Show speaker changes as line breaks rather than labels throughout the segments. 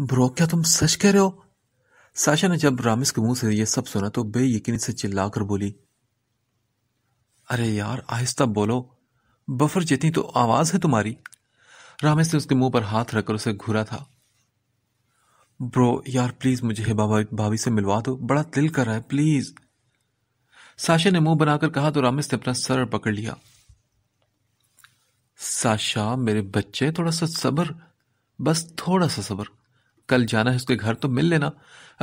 Bro क्या तुम सच कह रहे हो साशा ने जब रामिस के मुंह से यह सब सुना तो बेयकीनी से चिल्लाकर बोली अरे यार आहिस्ता बोलो बफर जितनी तो आवाज है तुम्हारी रामेश ने उसके मुंह पर हाथ रखकर उसे घूरा था ब्रो यार प्लीज मुझे बाबा भाभी से मिलवा दो बड़ा दिल कर रहा है प्लीज साशा ने मुंह बनाकर कहा तो रामेश ने अपना सर पकड़ लिया साशा मेरे बच्चे थोड़ा सा सब्र बस थोड़ा सा सब्र कल जाना है उसके घर तो मिल लेना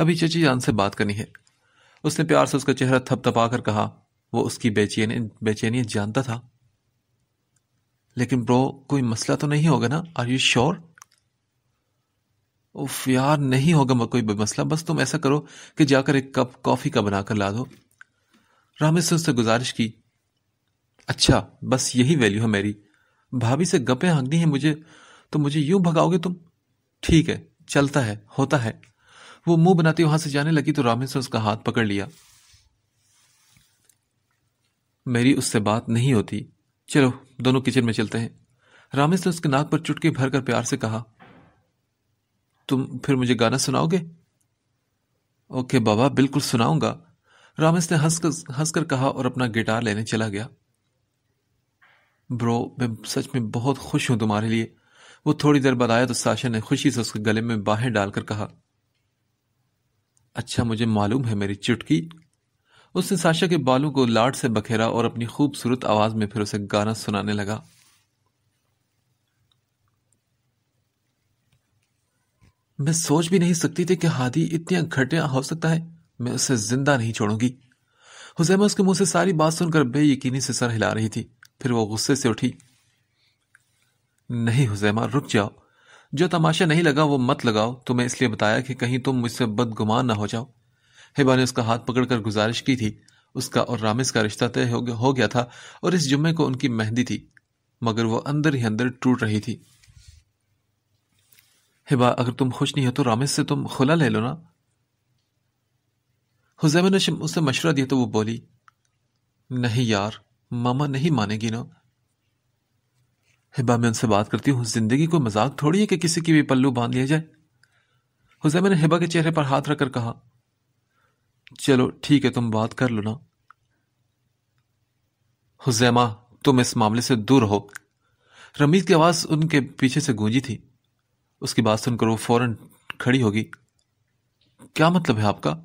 अभी चची जान से बात करनी है उसने प्यार से उसका चेहरा थपथपा कर कहा वो उसकी बेचैनी बेचैनी जानता था लेकिन ब्रो कोई मसला तो नहीं होगा ना आर यू श्योर उफ यार नहीं होगा कोई मसला बस तुम ऐसा करो कि जाकर एक कप कॉफी का बनाकर ला दो रामेश ने उससे गुजारिश की अच्छा बस यही वैल्यू है मेरी भाभी से गपे हांगनी है मुझे तो मुझे यूं भगाओगे तुम ठीक है चलता है होता है वो मुंह बनाती वहां से जाने लगी तो रॉबिन्सन उसका हाथ पकड़ लिया मेरी उससे बात नहीं होती चलो दोनों किचन में चलते हैं रामेश ने उसके नाक पर चुटके भरकर प्यार से कहा तुम फिर मुझे गाना सुनाओगे ओके बाबा बिल्कुल सुनाऊंगा रामेश ने हंसकर हंसकर कहा और अपना गिटार लेने चला गया ब्रो मैं सच में बहुत खुश हूं तुम्हारे लिए वो थोड़ी देर बाद आया तो साशा ने खुशी से उसके गले में बाहें डालकर कहा अच्छा मुझे मालूम है मेरी चुटकी उसने साशा के बालों को लाड से बखेरा और अपनी खूबसूरत आवाज में फिर उसे गाना सुनाने लगा मैं सोच भी नहीं सकती थी कि हादी इतनी घटिया हो सकता है मैं उसे जिंदा नहीं छोड़ूंगी हुसैमा उसके मुंह से सारी बात सुनकर बेयकीनी से सर हिला रही थी फिर वो गुस्से से उठी नहीं हुजैमा रुक जाओ जो तमाशा नहीं लगा वो मत लगाओ तुम्हें इसलिए बताया कि कहीं तुम मुझसे बदगुमान ना हो जाओ हिबा ने उसका हाथ पकड़कर गुजारिश की थी उसका और रामिस का रिश्ता तय हो गया था और इस जुम्मे को उनकी मेहंदी थी मगर वो अंदर ही अंदर टूट रही थी हिबा अगर तुम खुश नहीं हो तो रामिस से तुम खुला ले लो ना हुजैमा ने उसे मशवरा दिया तो वो बोली नहीं यार मामा नहीं मानेगी ना हिब्बा मैं उनसे बात करती हूँ जिंदगी कोई मजाक थोड़ी है कि किसी की भी पल्लू बांध लिया जाए हुजैमा ने हिब्बा के चेहरे पर हाथ रखकर कहा चलो ठीक है तुम बात कर लो ना हुजैमा तुम इस मामले से दूर हो रमीज की आवाज उनके पीछे से गूंजी थी उसकी बात सुनकर वो फौरन खड़ी होगी क्या मतलब है आपका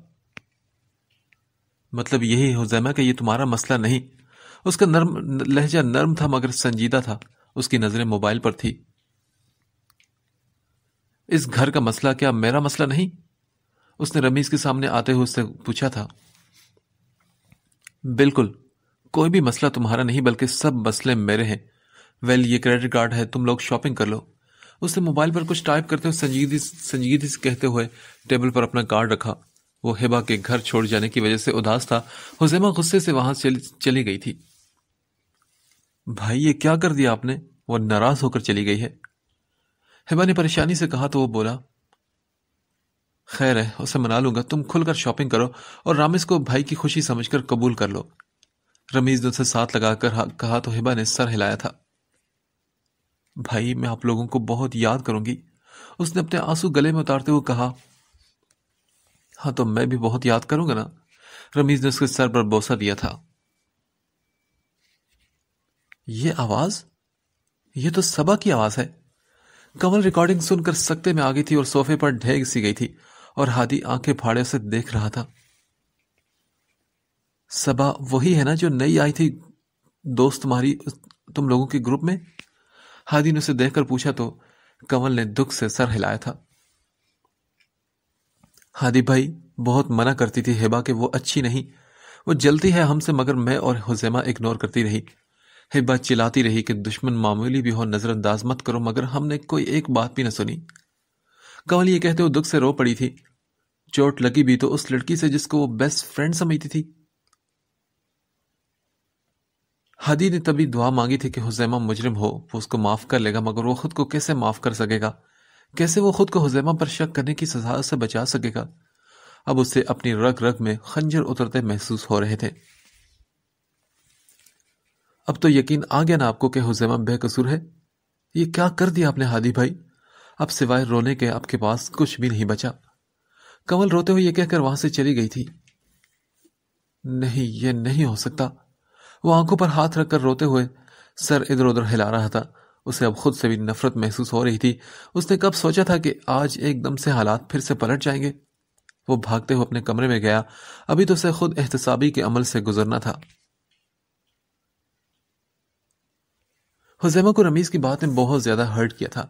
मतलब यही हुजैमा कि ये तुम्हारा मसला नहीं उसका नर्म लहजा नर्म था मगर संजीदा था उसकी नजरें मोबाइल पर थी इस घर का मसला क्या मेरा मसला नहीं उसने रमीज के सामने आते हुए उससे पूछा था बिल्कुल कोई भी मसला तुम्हारा नहीं बल्कि सब मसले मेरे हैं वेल ये क्रेडिट कार्ड है तुम लोग शॉपिंग कर लो उसने मोबाइल पर कुछ टाइप करते हुए संजीदी संजीदी से कहते हुए टेबल पर अपना कार्ड रखा वो हिबा के घर छोड़ जाने की वजह से उदास था हुजैमा गुस्से से वहां चली गई थी भाई ये क्या कर दिया आपने वो नाराज होकर चली गई है हिबा ने परेशानी से कहा तो वो बोला खैर है उसे मना लूंगा तुम खुलकर शॉपिंग करो और रामिस को भाई की खुशी समझकर कबूल कर लो रमीज ने उसे साथ लगाकर कहा तो हिबा ने सर हिलाया था भाई मैं आप लोगों को बहुत याद करूंगी उसने अपने आंसू गले में उतारते हुए कहा हाँ तो मैं भी बहुत याद करूंगा ना रमीज ने उसके सर पर बोसा दिया था ये आवाज ये तो सबा की आवाज है कमल रिकॉर्डिंग सुनकर सकते में आ गई थी और सोफे पर ढेग सी गई थी और हादी आंखें फाड़े से देख रहा था सबा वही है ना जो नई आई थी दोस्त तुम्हारी तुम लोगों के ग्रुप में हादी ने उसे देखकर पूछा तो कमल ने दुख से सर हिलाया था हादी भाई बहुत मना करती थी हेबा के वो अच्छी नहीं वो जलती है हमसे मगर मैं और हुजैमा इग्नोर करती रही हिब्बा चिल्लाती रही कि दुश्मन मामूली भी हो नज़रअंदाज मत करो मगर हमने कोई एक बात भी न सुनी कंवल ये कहते हुए दुख से रो पड़ी थी चोट लगी भी तो उस लड़की से जिसको वो बेस्ट फ्रेंड समझती थी हदी ने तभी दुआ मांगी थी कि हुजैमा मुजरिम हो वो उसको माफ कर लेगा मगर वो खुद को कैसे माफ कर सकेगा कैसे वो खुद को हुजैमा पर शक करने की सजा से बचा सकेगा अब उसे अपनी रग रग में खंजर उतरते महसूस हो रहे थे अब तो यकीन आ गया ना आपको कि हुजैमा बेकसूर है ये क्या कर दिया आपने हादी भाई अब सिवाय रोने के आपके पास कुछ भी नहीं बचा कंवल रोते हुए यह कहकर वहां से चली गई थी नहीं ये नहीं हो सकता वो आंखों पर हाथ रखकर रोते हुए सर इधर उधर हिला रहा था उसे अब खुद से भी नफरत महसूस हो रही थी उसने कब सोचा था कि आज एकदम से हालात फिर से पलट जाएंगे वो भागते हुए अपने कमरे में गया अभी तो उसे खुद एहतसाबी के अमल से गुजरना था हुजैमा को रमीज़ की बात ने बहुत ज़्यादा हर्ट किया था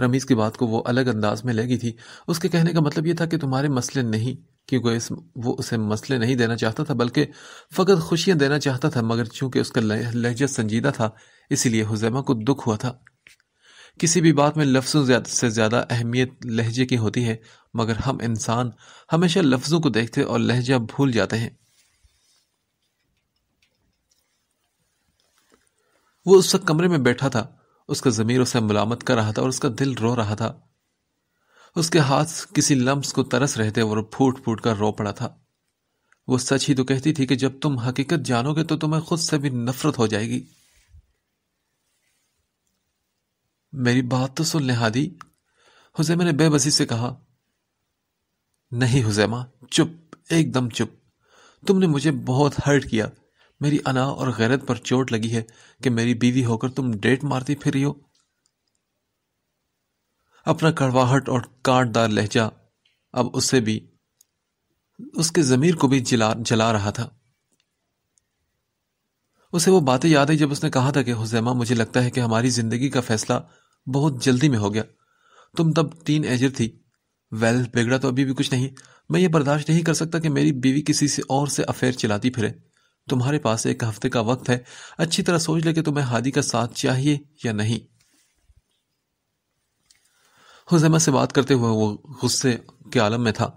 रमीज़ की बात को वो अलग अंदाज में लगी थी उसके कहने का मतलब ये था कि तुम्हारे मसले नहीं क्योंकि इस वो उसे मसले नहीं देना चाहता था बल्कि फ़कत खुशियाँ देना चाहता था मगर चूंकि उसका लहजा संजीदा था इसीलिए हुजैमा को दुख हुआ था किसी भी बात में लफ्ज़ों से ज़्यादा अहमियत लहजे की होती है मगर हम इंसान हमेशा लफ्ज़ों को देखते और लहजा भूल जाते हैं वो उस वक्त कमरे में बैठा था उसका ज़मीर उसे मलामत कर रहा था और उसका दिल रो रहा था उसके हाथ किसी लम्स को तरस रहे थे और फूट फूट कर रो पड़ा था वो सच ही तो कहती थी कि जब तुम हकीकत जानोगे तो तुम्हें खुद से भी नफरत हो जाएगी मेरी बात तो सुन ले हादी हुजैमा ने बेबसी से कहा नहीं हुजैमा चुप एकदम चुप तुमने मुझे बहुत हर्ट किया मेरी अना और गैरत पर चोट लगी है कि मेरी बीवी होकर तुम डेट मारती फिर हो अपना कड़वाहट और कांटदार लहजा अब उससे भी उसके ज़मीर को भी जला जला रहा था उसे वो बातें याद आई जब उसने कहा था कि हुजैमा मुझे लगता है कि हमारी ज़िंदगी का फैसला बहुत जल्दी में हो गया तुम तब तीन एजर थी वेल बिगड़ा तो अभी भी कुछ नहीं मैं ये बर्दाश्त नहीं कर सकता कि मेरी बीवी किसी से और से अफेयर चलाती फिरे तुम्हारे पास एक हफ्ते का वक्त है अच्छी तरह सोच ले कि तुम्हें हादी का साथ चाहिए या नहीं हुजैमा से बात करते हुए वो गुस्से के आलम में था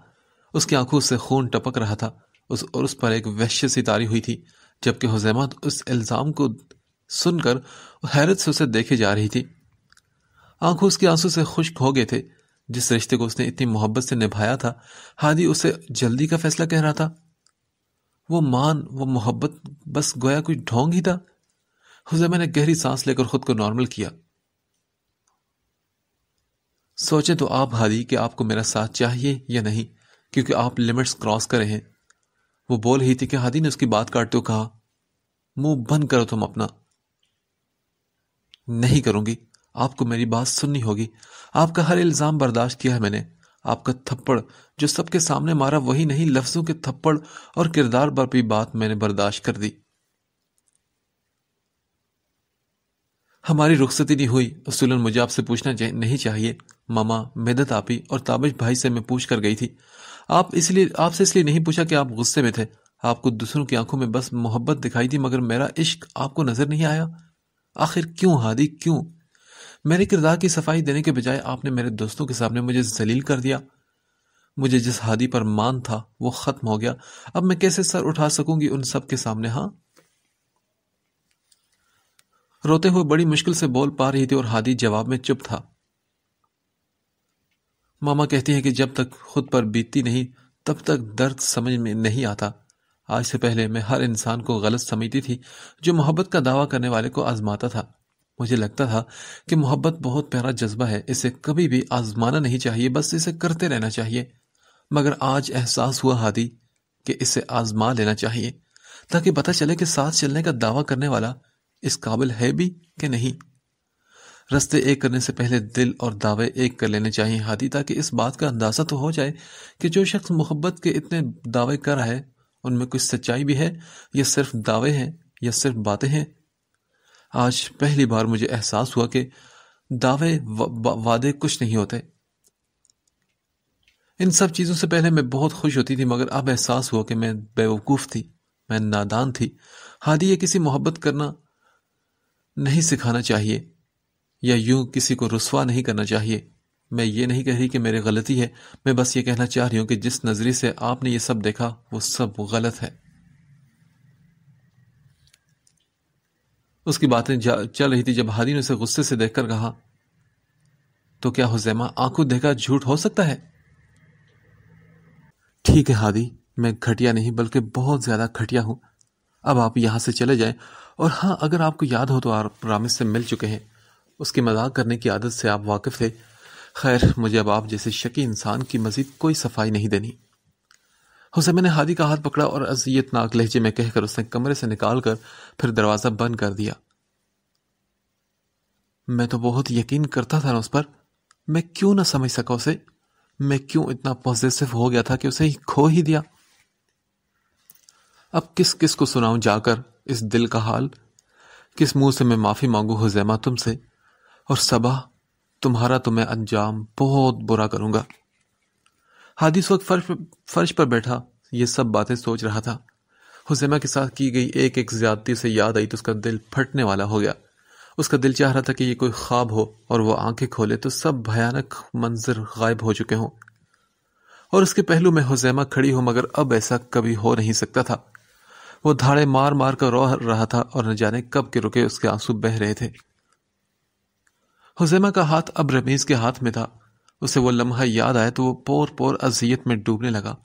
उसकी आंखों से खून टपक रहा था उस और उस पर एक वैश्य सितारी हुई थी जबकि हुजैमा उस इल्ज़ाम को सुनकर हैरत से उसे देखे जा रही थी आंखों उसके आंसू से खुश्क हो गए थे जिस रिश्ते को उसने इतनी मोहब्बत से निभाया था हादी उसे जल्दी का फैसला कह रहा था वो मान वो मोहब्बत बस गोया कोई ढोंग ही था उसे मैंने गहरी सांस लेकर खुद को नॉर्मल किया सोचे तो आप हादी कि आपको मेरा साथ चाहिए या नहीं क्योंकि आप लिमिट्स क्रॉस करे हैं वो बोल ही थी कि हादी ने उसकी बात काटते हुए कहा मुंह बंद करो तुम अपना नहीं करूंगी आपको मेरी बात सुननी होगी आपका हर इल्ज़ाम बर्दाश्त किया है मैंने आपका थप्पड़ जो सबके सामने मारा वही नहीं लफ्जों के थप्पड़ और किरदार पर भी बात मैंने बर्दाश्त कर दी हमारी रुखसती नहीं हुई असूलन मुझे आपसे पूछना नहीं चाहिए मामा मेदत आपी और ताबिश भाई से मैं पूछ कर गई थी आप इसलिए आपसे इसलिए नहीं पूछा कि आप गुस्से में थे आपको दूसरों की आंखों में बस मोहब्बत दिखाई दी मगर मेरा इश्क आपको नजर नहीं आया आखिर क्यों हादी क्यों मेरे किरदार की सफाई देने के बजाय आपने मेरे दोस्तों के सामने मुझे जलील कर दिया मुझे जिस हादी पर मान था वो खत्म हो गया अब मैं कैसे सर उठा सकूंगी उन सब के सामने हाँ रोते हुए बड़ी मुश्किल से बोल पा रही थी और हादी जवाब में चुप था मामा कहती है कि जब तक खुद पर बीतती नहीं तब तक दर्द समझ में नहीं आता आज से पहले मैं हर इंसान को गलत समझती थी जो मोहब्बत का दावा करने वाले को आजमाता था मुझे लगता था कि मोहब्बत बहुत प्यारा जज्बा है इसे कभी भी आजमाना नहीं चाहिए बस इसे करते रहना चाहिए मगर आज एहसास हुआ हादी कि इसे आजमा लेना चाहिए ताकि पता चले कि साथ चलने का दावा करने वाला इस काबिल है भी कि नहीं रस्ते एक करने से पहले दिल और दावे एक कर लेने चाहिए हादी ताकि इस बात का अंदाजा तो हो जाए कि जो शख्स मोहब्बत के इतने दावे कर रहा है उनमें कुछ सच्चाई भी है या सिर्फ दावे हैं या सिर्फ बातें हैं आज पहली बार मुझे एहसास हुआ कि दावे वादे कुछ नहीं होते इन सब चीज़ों से पहले मैं बहुत खुश होती थी मगर अब एहसास हुआ कि मैं बेवकूफ़ थी मैं नादान थी हादी ये किसी मोहब्बत करना नहीं सिखाना चाहिए या यूं किसी को रसवा नहीं करना चाहिए मैं ये नहीं कह रही कि मेरी गलती है मैं बस ये कहना चाह रही हूँ कि जिस नज़रिए से आपने ये सब देखा वो सब गलत है उसकी बातें चल रही थी जब हादी ने उसे गुस्से से देखकर कहा तो क्या हुजैमा आंखों देखा झूठ हो सकता है ठीक है हादी मैं घटिया नहीं बल्कि बहुत ज्यादा घटिया हूं अब आप यहां से चले जाएं और हां अगर आपको याद हो तो आप रामिस से मिल चुके हैं उसकी मजाक करने की आदत से आप वाकिफ थे खैर मुझे अब आप जैसे शकी इंसान की मजीद कोई सफाई नहीं देनी हुसैन ने हादी का हाथ पकड़ा और अजियतनाक लहजे में कहकर उसने कमरे से निकाल कर फिर दरवाज़ा बंद कर दिया मैं तो बहुत यकीन करता था ना उस पर मैं क्यों ना समझ सका उसे मैं क्यों इतना पॉजिटिव हो गया था कि उसे खो ही दिया अब किस किस को सुनाऊं जाकर इस दिल का हाल किस मुंह से मैं माफी मांगू हुजैमा तुमसे और सबा तुम्हारा तो मैं अंजाम बहुत बुरा करूंगा हादी उस वक्त फर्श फर्श पर बैठा ये सब बातें सोच रहा था हुसैमा के साथ की गई एक एक ज्यादती से याद आई तो उसका दिल फटने वाला हो गया उसका दिल चाह रहा था कि ये कोई ख्वाब हो और वो आंखें खोले तो सब भयानक मंजर गायब हो चुके हों और उसके पहलू में हुजैमा खड़ी हो मगर अब ऐसा कभी हो नहीं सकता था वो धाड़े मार मार कर रो रहा था और न जाने कब के रुके उसके आंसू बह रहे थे हुसैमा का हाथ अब रमीज के हाथ में था उसे वो लम्हा याद आया तो वो पोर पोर अजियत में डूबने लगा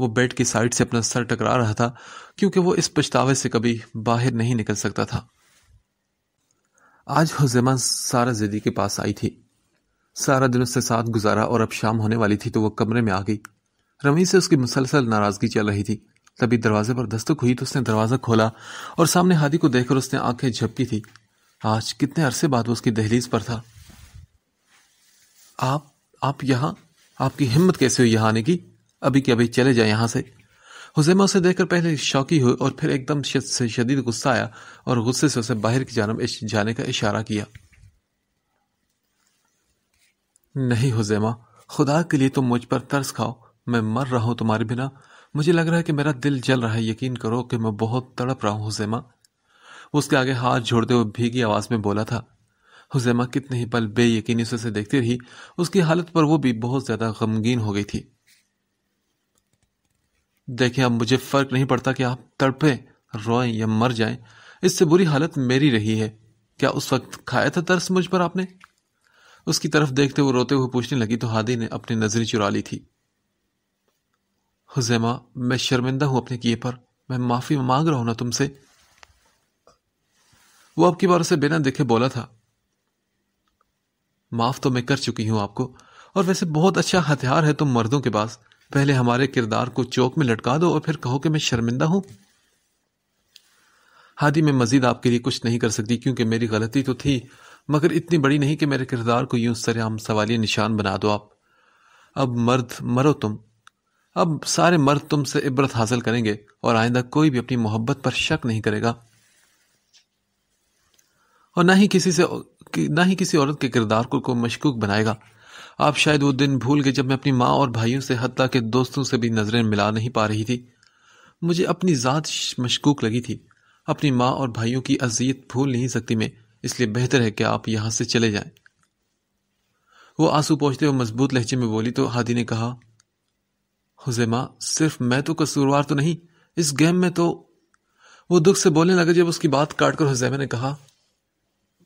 वो बेड की साइड से अपना सर टकरा रहा था क्योंकि वो इस पछतावे से कभी बाहर नहीं निकल सकता था आज हुजैमा सारा जिदी के पास आई थी सारा दिन उससे साथ गुजारा और अब शाम होने वाली थी तो वह कमरे में आ गई रमी से उसकी मुसलसल नाराजगी चल रही थी तभी दरवाजे पर दस्तक हुई तो उसने दरवाज़ा खोला और सामने हादी को देखकर उसने आंखें झपकी थी आज कितने अरसे बाद वो उसकी दहलीज पर था आप आप यहां आपकी हिम्मत कैसे हुई यहां आने की अभी कि अभी चले जाए यहां से हुजैमा उसे देखकर पहले शौकी हुई और फिर एकदम से शदीद गुस्सा आया और गुस्से से उसे बाहर की जानब जाने का इशारा किया नहीं हुजैमा खुदा के लिए तुम मुझ पर तरस खाओ मैं मर रहा हूं तुम्हारे बिना मुझे लग रहा है कि मेरा दिल जल रहा है यकीन करो कि मैं बहुत तड़प रहा हूं हुजैमा उसके आगे हाथ जोड़ते हुए भीगी आवाज में बोला था हुजैमा कितने ही पल बेयकीनी से उसे देखती रही उसकी हालत पर वो भी बहुत ज़्यादा गमगीन हो गई थी देखिए अब मुझे फ़र्क नहीं पड़ता कि आप तड़पे रोए या मर जाएं इससे बुरी हालत मेरी रही है क्या उस वक्त खाया था तरस मुझ पर आपने उसकी तरफ देखते हुए रोते हुए पूछने लगी तो हादी ने अपनी नजरें चुरा ली थी हुजैमा मैं शर्मिंदा हूं अपने किए पर मैं माफी मांग रहा हूं ना तुमसे वो अब की बार उसे बिना देखे बोला था माफ़ तो मैं कर चुकी हूँ आपको और वैसे बहुत अच्छा हथियार है तुम मर्दों के पास पहले हमारे किरदार को चौक में लटका दो और फिर कहो कि मैं शर्मिंदा हूं हादी मैं मजीद आपके लिए कुछ नहीं कर सकती क्योंकि मेरी गलती तो थी मगर इतनी बड़ी नहीं कि मेरे किरदार को यूं सरेआम सवालिया निशान बना दो आप अब मर्द मरो तुम अब सारे मर्द तुमसे इबरत हासिल करेंगे और आइंदा कोई भी अपनी मोहब्बत पर शक नहीं करेगा और ना ही किसी से कि ना ही किसी औरत के किरदार को, कोई मशकूक बनाएगा आप शायद वो दिन भूल गए जब मैं अपनी माँ और भाइयों से हती के दोस्तों से भी नज़रें मिला नहीं पा रही थी मुझे अपनी ज़ात मशकूक लगी थी अपनी माँ और भाइयों की अजियत भूल नहीं सकती मैं इसलिए बेहतर है कि आप यहाँ से चले जाएं। वो आंसू पहुँचते हुए मजबूत लहजे में बोली तो हादी ने कहा हुजैमा सिर्फ मैं तो कसूरवार तो नहीं इस गेम में तो वो दुख से बोलने लगा जब उसकी बात काटकर हुजैमा ने कहा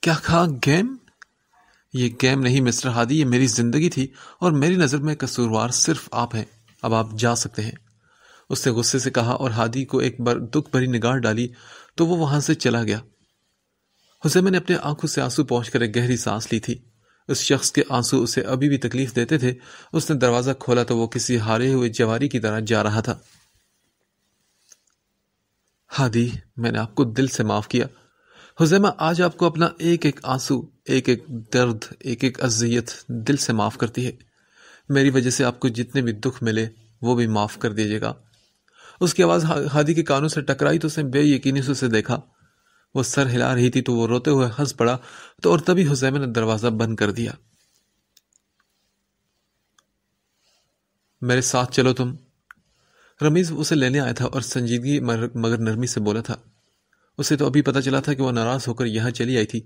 क्या कहा गेम ये गेम नहीं मिस्टर हादी ये मेरी जिंदगी थी और मेरी नज़र में कसूरवार सिर्फ आप हैं अब आप जा सकते हैं उसने गुस्से से कहा और हादी को एक बार दुख भरी निगाह डाली तो वो वहां से चला गया हुसैन ने अपने आंखों से आंसू पहुंच कर एक गहरी सांस ली थी उस शख्स के आंसू उसे अभी भी तकलीफ देते थे उसने दरवाज़ा खोला तो वो किसी हारे हुए जवारी की तरह जा रहा था हादी मैंने आपको दिल से माफ़ किया हुजैमा आज आपको अपना एक एक आंसू एक एक दर्द एक एक अजियत दिल से माफ़ करती है मेरी वजह से आपको जितने भी दुख मिले वो भी माफ़ कर दीजिएगा उसकी आवाज़ हादी के कानों से टकराई तो उसने बेयकीनी से उसे देखा वो सर हिला रही थी तो वो रोते हुए हंस पड़ा तो और तभी हुजैमा ने दरवाज़ा बंद कर दिया मेरे साथ चलो तुम रमीज़ उसे लेने आया था और संजीदगी मगर नरमी से बोला था उसे तो अभी पता चला था कि वह नाराज होकर यहाँ चली आई थी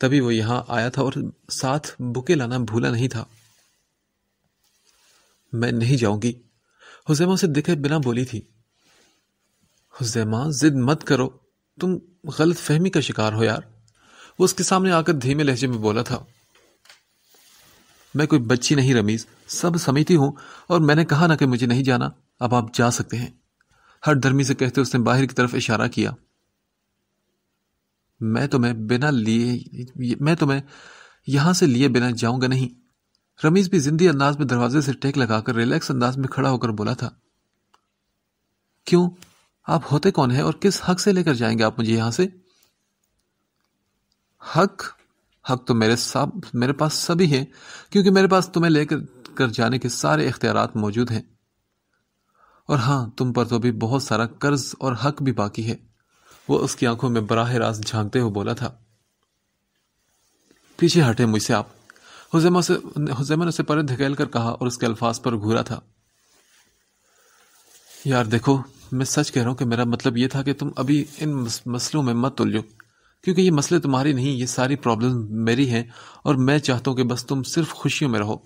तभी वो यहाँ आया था और साथ बुके लाना भूला नहीं था मैं नहीं जाऊंगी हुजैमा उसे दिखे बिना बोली थी हुजैमा जिद मत करो तुम गलत फहमी का शिकार हो यार वो उसके सामने आकर धीमे लहजे में बोला था मैं कोई बच्ची नहीं रमीज सब समिति हूं और मैंने कहा ना कि मुझे नहीं जाना अब आप जा सकते हैं हर धर्मी से कहते उसने बाहर की तरफ इशारा किया मैं तुम्हें बिना लिए मैं तुम्हें यहां से लिए बिना जाऊंगा नहीं रमीज भी जिंदी अंदाज में दरवाजे से टेक लगाकर रिलैक्स अंदाज में खड़ा होकर बोला था क्यों आप होते कौन है और किस हक से लेकर जाएंगे आप मुझे यहां से हक हक तो मेरे सब मेरे पास सभी है क्योंकि मेरे पास तुम्हें लेकर कर जाने के सारे इख्तियार मौजूद हैं और हां तुम पर तो अभी बहुत सारा कर्ज और हक भी बाकी है वो उसकी आंखों में बराह रास्त झांकते हुए बोला था पीछे हटे मुझसे आप हुजैमा से हुजैमा ने उसे परे धकेल कर कहा और उसके अल्फाज पर घूरा था यार देखो मैं सच कह रहा हूं कि मेरा मतलब यह था कि तुम अभी इन मसलों में मत तुलझो क्योंकि ये मसले तुम्हारी नहीं ये सारी प्रॉब्लम मेरी हैं और मैं चाहता हूं कि बस तुम सिर्फ खुशियों में रहो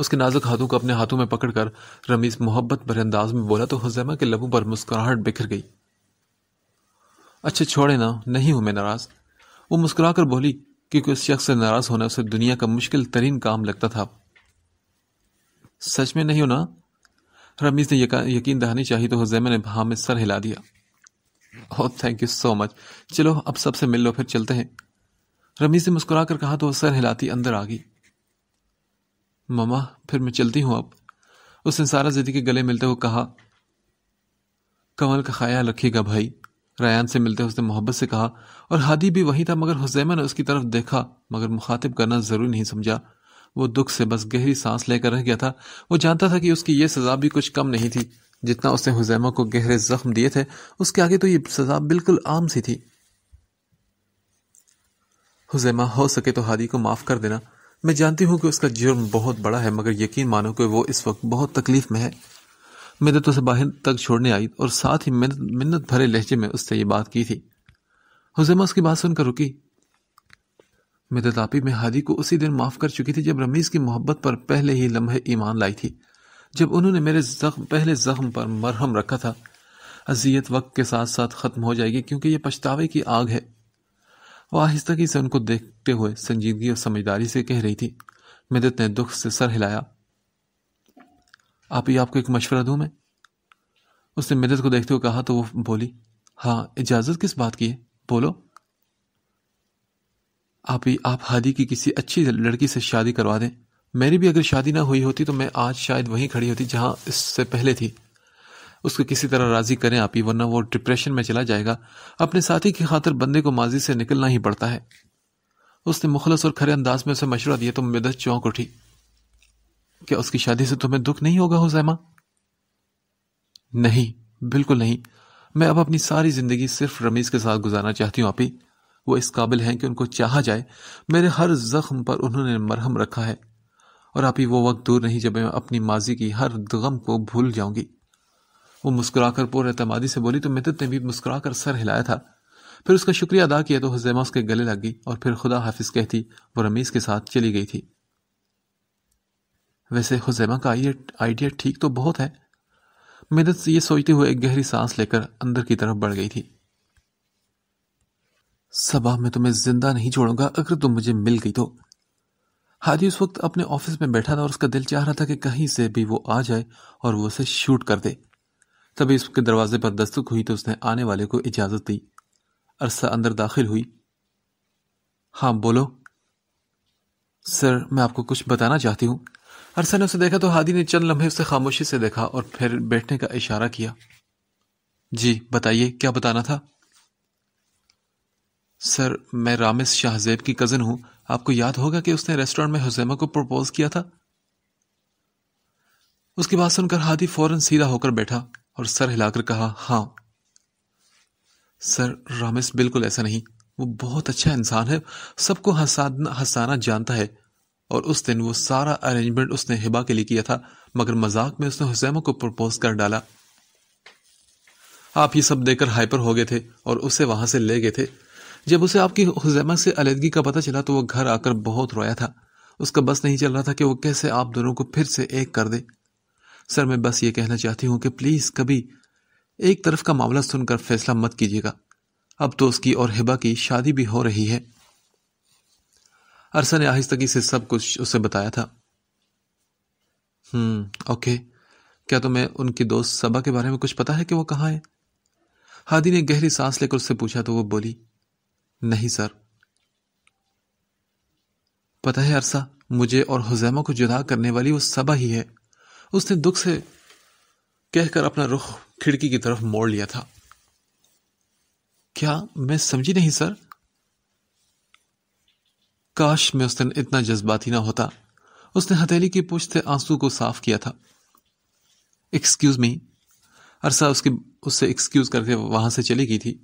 उसके नाजुक हाथों को अपने हाथों में पकड़कर रमीज मोहब्बत भरे अंदाज में बोला तो हुजैमा के लबों पर मुस्कुराहट बिखर गई अच्छे छोड़े ना नहीं हूं मैं नाराज वो मुस्कुरा कर बोली क्योंकि उस शख्स से नाराज होना उसे दुनिया का मुश्किल तरीन काम लगता था सच में नहीं हो ना रमीज ने यकीन दहानी चाहिए तो हुजैमा ने भाव में सर हिला दिया oh thank you so much चलो अब सबसे मिल लो फिर चलते हैं रमीज ने मुस्कुरा कर कहा तो वह सर हिलाती अंदर आ गई ममा फिर मैं चलती हूं अब उसने सारा जिदी के गले मिलते हुए कहा कमल का ख्याल रखिएगा भाई रयान से मिलते उसने मोहब्बत से कहा और हादी भी वहीं था मगर हुसैमा ने उसकी तरफ देखा मगर मुखातिब करना ज़रूरी नहीं समझा वो दुख से बस गहरी सांस लेकर रह गया था वो जानता था कि उसकी ये सज़ा भी कुछ कम नहीं थी जितना उसने हुजैमा को गहरे जख्म दिए थे उसके आगे तो ये सज़ा बिल्कुल आम सी थी हुजैमा हो सके तो हादी को माफ़ कर देना मैं जानती हूँ कि उसका जुर्म बहुत बड़ा है मगर यकीन मानो कि वो इस वक्त बहुत तकलीफ में है मैं उसे से बाहर तक छोड़ने आई और साथ ही मिन्नत मिन्नत भरे लहजे में उससे ये बात की थी हुजैमा उसकी बात सुनकर रुकी मिदत आपी में हादी को उसी दिन माफ़ कर चुकी थी जब रमीज़ की मोहब्बत पर पहले ही लम्हे ईमान लाई थी जब उन्होंने मेरे जख्म पहले जख्म पर मरहम रखा था अजियत वक्त के साथ साथ ख़त्म हो जाएगी क्योंकि ये पछतावे की आग है वह आहिस्तगी से उनको देखते हुए संजीदगी और समझदारी से कह रही थी मिदत ने दुख से सर हिलाया आप ही आपको एक मशवरा दूं मैं उसने मिदत को देखते हुए कहा तो वो बोली हाँ इजाज़त किस बात की है बोलो आप ही आप हादी की किसी अच्छी लड़की से शादी करवा दें मेरी भी अगर शादी ना हुई होती तो मैं आज शायद वहीं खड़ी होती जहां इससे पहले थी उसको किसी तरह राजी करें आप ही वरना वो डिप्रेशन में चला जाएगा अपने साथी की खातर बंदे को माजी से निकलना ही पड़ता है उसने मुखलस और खरे अंदाज में उसे मशवरा दिया तो मिदत चौंक उठी क्या उसकी शादी से तुम्हें दुख नहीं होगा हुजैमा नहीं बिल्कुल नहीं मैं अब अपनी सारी जिंदगी सिर्फ रमीज के साथ गुजारना चाहती हूँ आपी वो इस काबिल हैं कि उनको चाहा जाए मेरे हर जख्म पर उन्होंने मरहम रखा है और आप ही वो वक्त दूर नहीं जब मैं अपनी माजी की हर गम को भूल जाऊंगी वो मुस्कुराकर पुरतमादी से बोली तो मितत ने भी मुस्कुराकर सर हिलाया था फिर उसका शुक्रिया अदा किया तो हजैमा उसके गले लग गई और फिर खुदा हाफिज कहती वो रमीज के साथ चली गई थी वैसे हुजैमा का आइडिया ठीक तो बहुत है मेदत ये सोचते हुए एक गहरी सांस लेकर अंदर की तरफ बढ़ गई थी सबा मैं तुम्हें जिंदा नहीं छोड़ूंगा अगर तुम मुझे मिल गई तो हादी उस वक्त अपने ऑफिस में बैठा था और उसका दिल चाह रहा था कि कहीं से भी वो आ जाए और वो उसे शूट कर दे तभी उसके दरवाजे पर दस्तक हुई तो उसने आने वाले को इजाजत दी अरसा अंदर दाखिल हुई हाँ बोलो सर मैं आपको कुछ बताना चाहती हूँ अरसा ने उसे देखा तो हादी ने चंद लम्हे उसे खामोशी से देखा और फिर बैठने का इशारा किया जी बताइए क्या बताना था सर मैं रामिस शाहजेब की कज़न हूं आपको याद होगा कि उसने रेस्टोरेंट में हुसैमा को प्रपोज किया था उसकी बात सुनकर हादी फौरन सीधा होकर बैठा और सर हिलाकर कहा हां सर रामिस बिल्कुल ऐसा नहीं वो बहुत अच्छा इंसान है सबको हंसाना हंसाना जानता है और उस दिन वो सारा अरेंजमेंट उसने हिबा के लिए किया था मगर मजाक में उसने हुसैमा को प्रपोज कर डाला आप ये सब देखकर हाइपर हो गए थे और उसे वहां से ले गए थे जब उसे आपकी हुसैमा से अलीदगी का पता चला तो वो घर आकर बहुत रोया था उसका बस नहीं चल रहा था कि वो कैसे आप दोनों को फिर से एक कर दे सर मैं बस ये कहना चाहती हूं कि प्लीज़ कभी एक तरफ का मामला सुनकर फैसला मत कीजिएगा अब तो उसकी और हिबा की शादी भी हो रही है अरसा ने आहिस्तगी से सब कुछ उसे बताया था हम्म ओके क्या तुम्हें तो उनकी दोस्त सबा के बारे में कुछ पता है कि वो कहाँ है हादी ने गहरी सांस लेकर उससे पूछा तो वो बोली नहीं सर पता है अरसा मुझे और हुजैमा को जुदा करने वाली वो सबा ही है उसने दुख से कहकर अपना रुख खिड़की की तरफ मोड़ लिया था क्या मैं समझी नहीं सर काश मैं उस दिन इतना जज्बाती ना होता उसने हथेली की पूछ से आंसू को साफ किया था एक्सक्यूज मी अरसा उसकी उससे एक्सक्यूज करके वहां से चली गई थी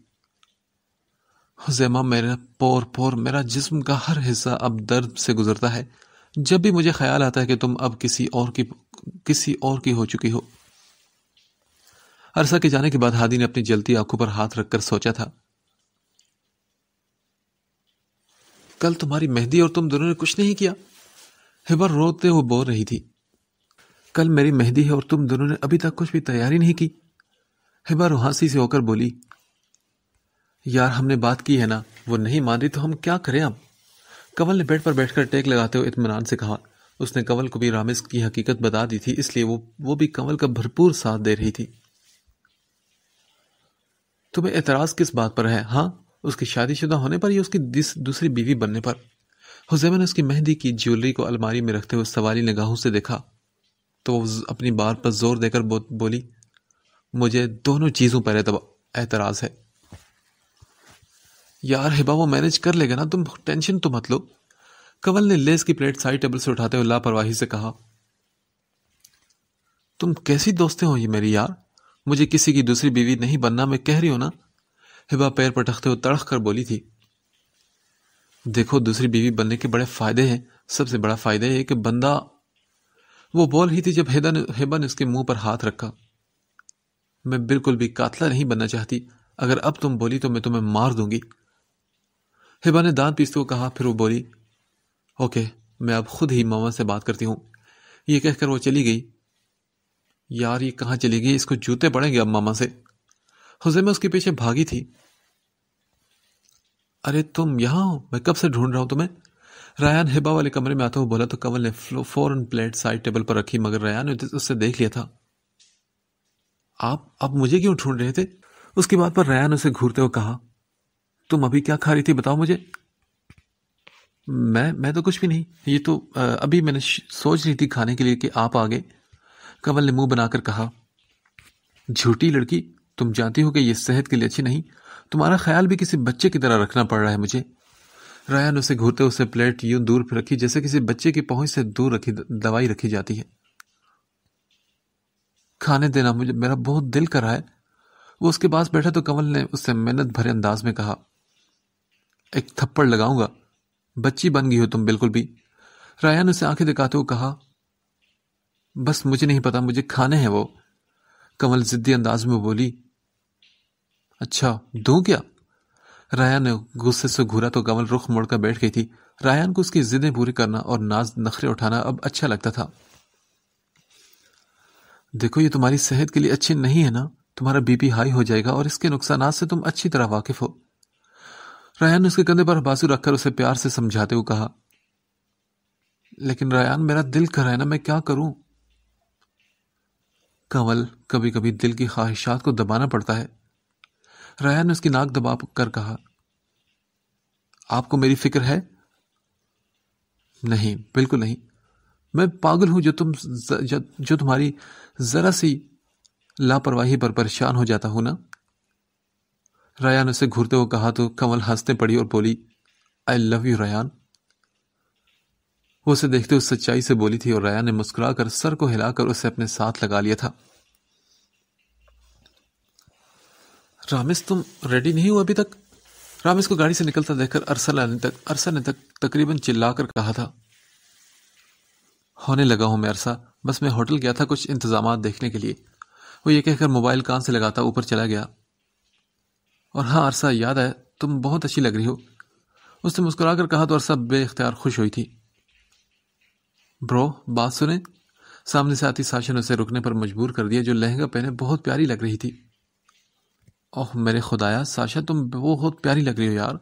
जैमा मेरा पोर पोर मेरा जिस्म का हर हिस्सा अब दर्द से गुजरता है जब भी मुझे ख्याल आता है कि तुम अब किसी और की किसी और की हो चुकी हो अरसा के जाने के बाद हादी ने अपनी जलती आंखों पर हाथ रखकर सोचा था कल तुम्हारी मेहंदी और तुम दोनों ने कुछ नहीं किया हिबर रोते हुए बोल रही थी कल मेरी मेहंदी है और तुम दोनों ने अभी तक कुछ भी तैयारी नहीं की हिबर हंसी से होकर बोली यार हमने बात की है ना वो नहीं मान रही तो हम क्या करें अब कंवल ने बेड पर बैठकर टेक लगाते हुए इतमान से कहा उसने कंवल को भी रामेश की हकीकत बता दी थी इसलिए वो वो भी कंवल का भरपूर साथ दे रही थी तुम्हें एतराज़ किस बात पर है हाँ उसकी शादीशुदा होने पर या उसकी दूसरी बीवी बनने पर हुजैमा ने उसकी मेहंदी की ज्वेलरी को अलमारी में रखते हुए सवाली निगाहों से देखा तो वो अपनी बार पर जोर देकर बो, बोली मुझे दोनों चीज़ों पर एतराज़ है यार हिबा वो मैनेज कर लेगा ना तुम टेंशन तो मत लो कंवल ने लेस की प्लेट साइड टेबल से उठाते हुए लापरवाही से कहा तुम कैसी दोस्तें हो ये मेरी यार मुझे किसी की दूसरी बीवी नहीं बनना मैं कह रही हूं ना हिबा पैर पटकते हुए तड़ख कर बोली थी देखो दूसरी बीवी बनने के बड़े फायदे हैं सबसे बड़ा फायदा यह कि बंदा वो बोल रही थी जब हेदा ने हेबा ने उसके मुंह पर हाथ रखा मैं बिल्कुल भी कातला नहीं बनना चाहती अगर अब तुम बोली तो मैं तुम्हें मार दूंगी हिबा ने दांत पीसते हुए कहा फिर वो बोली ओके मैं अब खुद ही मामा से बात करती यह कह कहकर वो चली गई यार ये कहाँ चली गई इसको जूते पड़ेंगे अब मामा से हुजैमा उसके पीछे भागी थी अरे तुम यहां हो मैं कब से ढूंढ रहा हूं तुम्हें रायान हिबा वाले कमरे में आता हुआ बोला तो कंवल ने फॉरन प्लेट साइड टेबल पर रखी मगर रायान ने उससे देख लिया था आप अब मुझे क्यों ढूंढ रहे थे उसकी बात पर रायान उसे घूरते हुए कहा तुम अभी क्या खा रही थी बताओ मुझे मैं मैं तो कुछ भी नहीं ये तो अभी मैंने सोच रही थी खाने के लिए कि आप आ गए कमल ने मुंह बनाकर कहा झूठी लड़की तुम जानती हो कि यह सेहत के लिए अच्छी नहीं तुम्हारा ख्याल भी किसी बच्चे की तरह रखना पड़ रहा है मुझे रायन उसे घूरते उसे प्लेट यूं दूर पर रखी जैसे किसी बच्चे की पहुंच से दूर रखी दवाई रखी जाती है खाने देना मुझे मेरा बहुत दिल कर रहा है वो उसके पास बैठा तो कमल ने उससे मेहनत भरे अंदाज में कहा एक थप्पड़ लगाऊंगा बच्ची बन गई हो तुम बिल्कुल भी रायन उसे आंखें दिखाते हुए कहा बस मुझे नहीं पता मुझे खाने हैं वो कमल जिद्दी अंदाज में बोली अच्छा दू क्या रायान ने गुस्से से घूरा तो कमल रुख मुड़कर बैठ गई थी रायान को उसकी जिदें पूरी करना और नाज नखरे उठाना अब अच्छा लगता था देखो ये तुम्हारी सेहत के लिए अच्छी नहीं है ना तुम्हारा बीपी हाई हो जाएगा और इसके नुकसान से तुम अच्छी तरह वाकिफ हो रायान ने उसके कंधे पर बाजू रखकर उसे प्यार से समझाते हुए कहा लेकिन रायान मेरा दिल कर रहा है ना मैं क्या करूं कंवल कभी कभी दिल की ख्वाहिशात को दबाना पड़ता है रया ने उसकी नाक दबा कर कहा आपको मेरी फिक्र है नहीं बिल्कुल नहीं मैं पागल हूं जो तुम जो तुम्हारी जरा सी लापरवाही पर परेशान हो जाता हूं ना रयान उसे घूरते हुए कहा तो कंवल हंसते पड़ी और बोली आई लव यू रयान वो उसे देखते हुए सच्चाई से बोली थी और रया ने मुस्कुराकर सर को हिलाकर उसे अपने साथ लगा लिया था रामेश तुम रेडी नहीं हो अभी तक रामेश को गाड़ी से निकलता देखकर अरसल आने तक अरसा ने तक तकरीबन चिल्लाकर कहा था होने लगा हूं मैं अरसा बस मैं होटल गया था कुछ इंतजाम देखने के लिए वो ये कहकर मोबाइल कान से लगाता ऊपर चला गया और हाँ अरसा याद है तुम बहुत अच्छी लग रही हो उसने मुस्कुराकर कहा तो अरसा बेख्तियार खुश हुई थी ब्रो बात सुने सामने से आती साशा ने उसे रुकने पर मजबूर कर दिया जो लहंगा पहने बहुत प्यारी लग रही थी ओह मेरे खुदाया साशा तुम बहुत प्यारी लग रही हो यार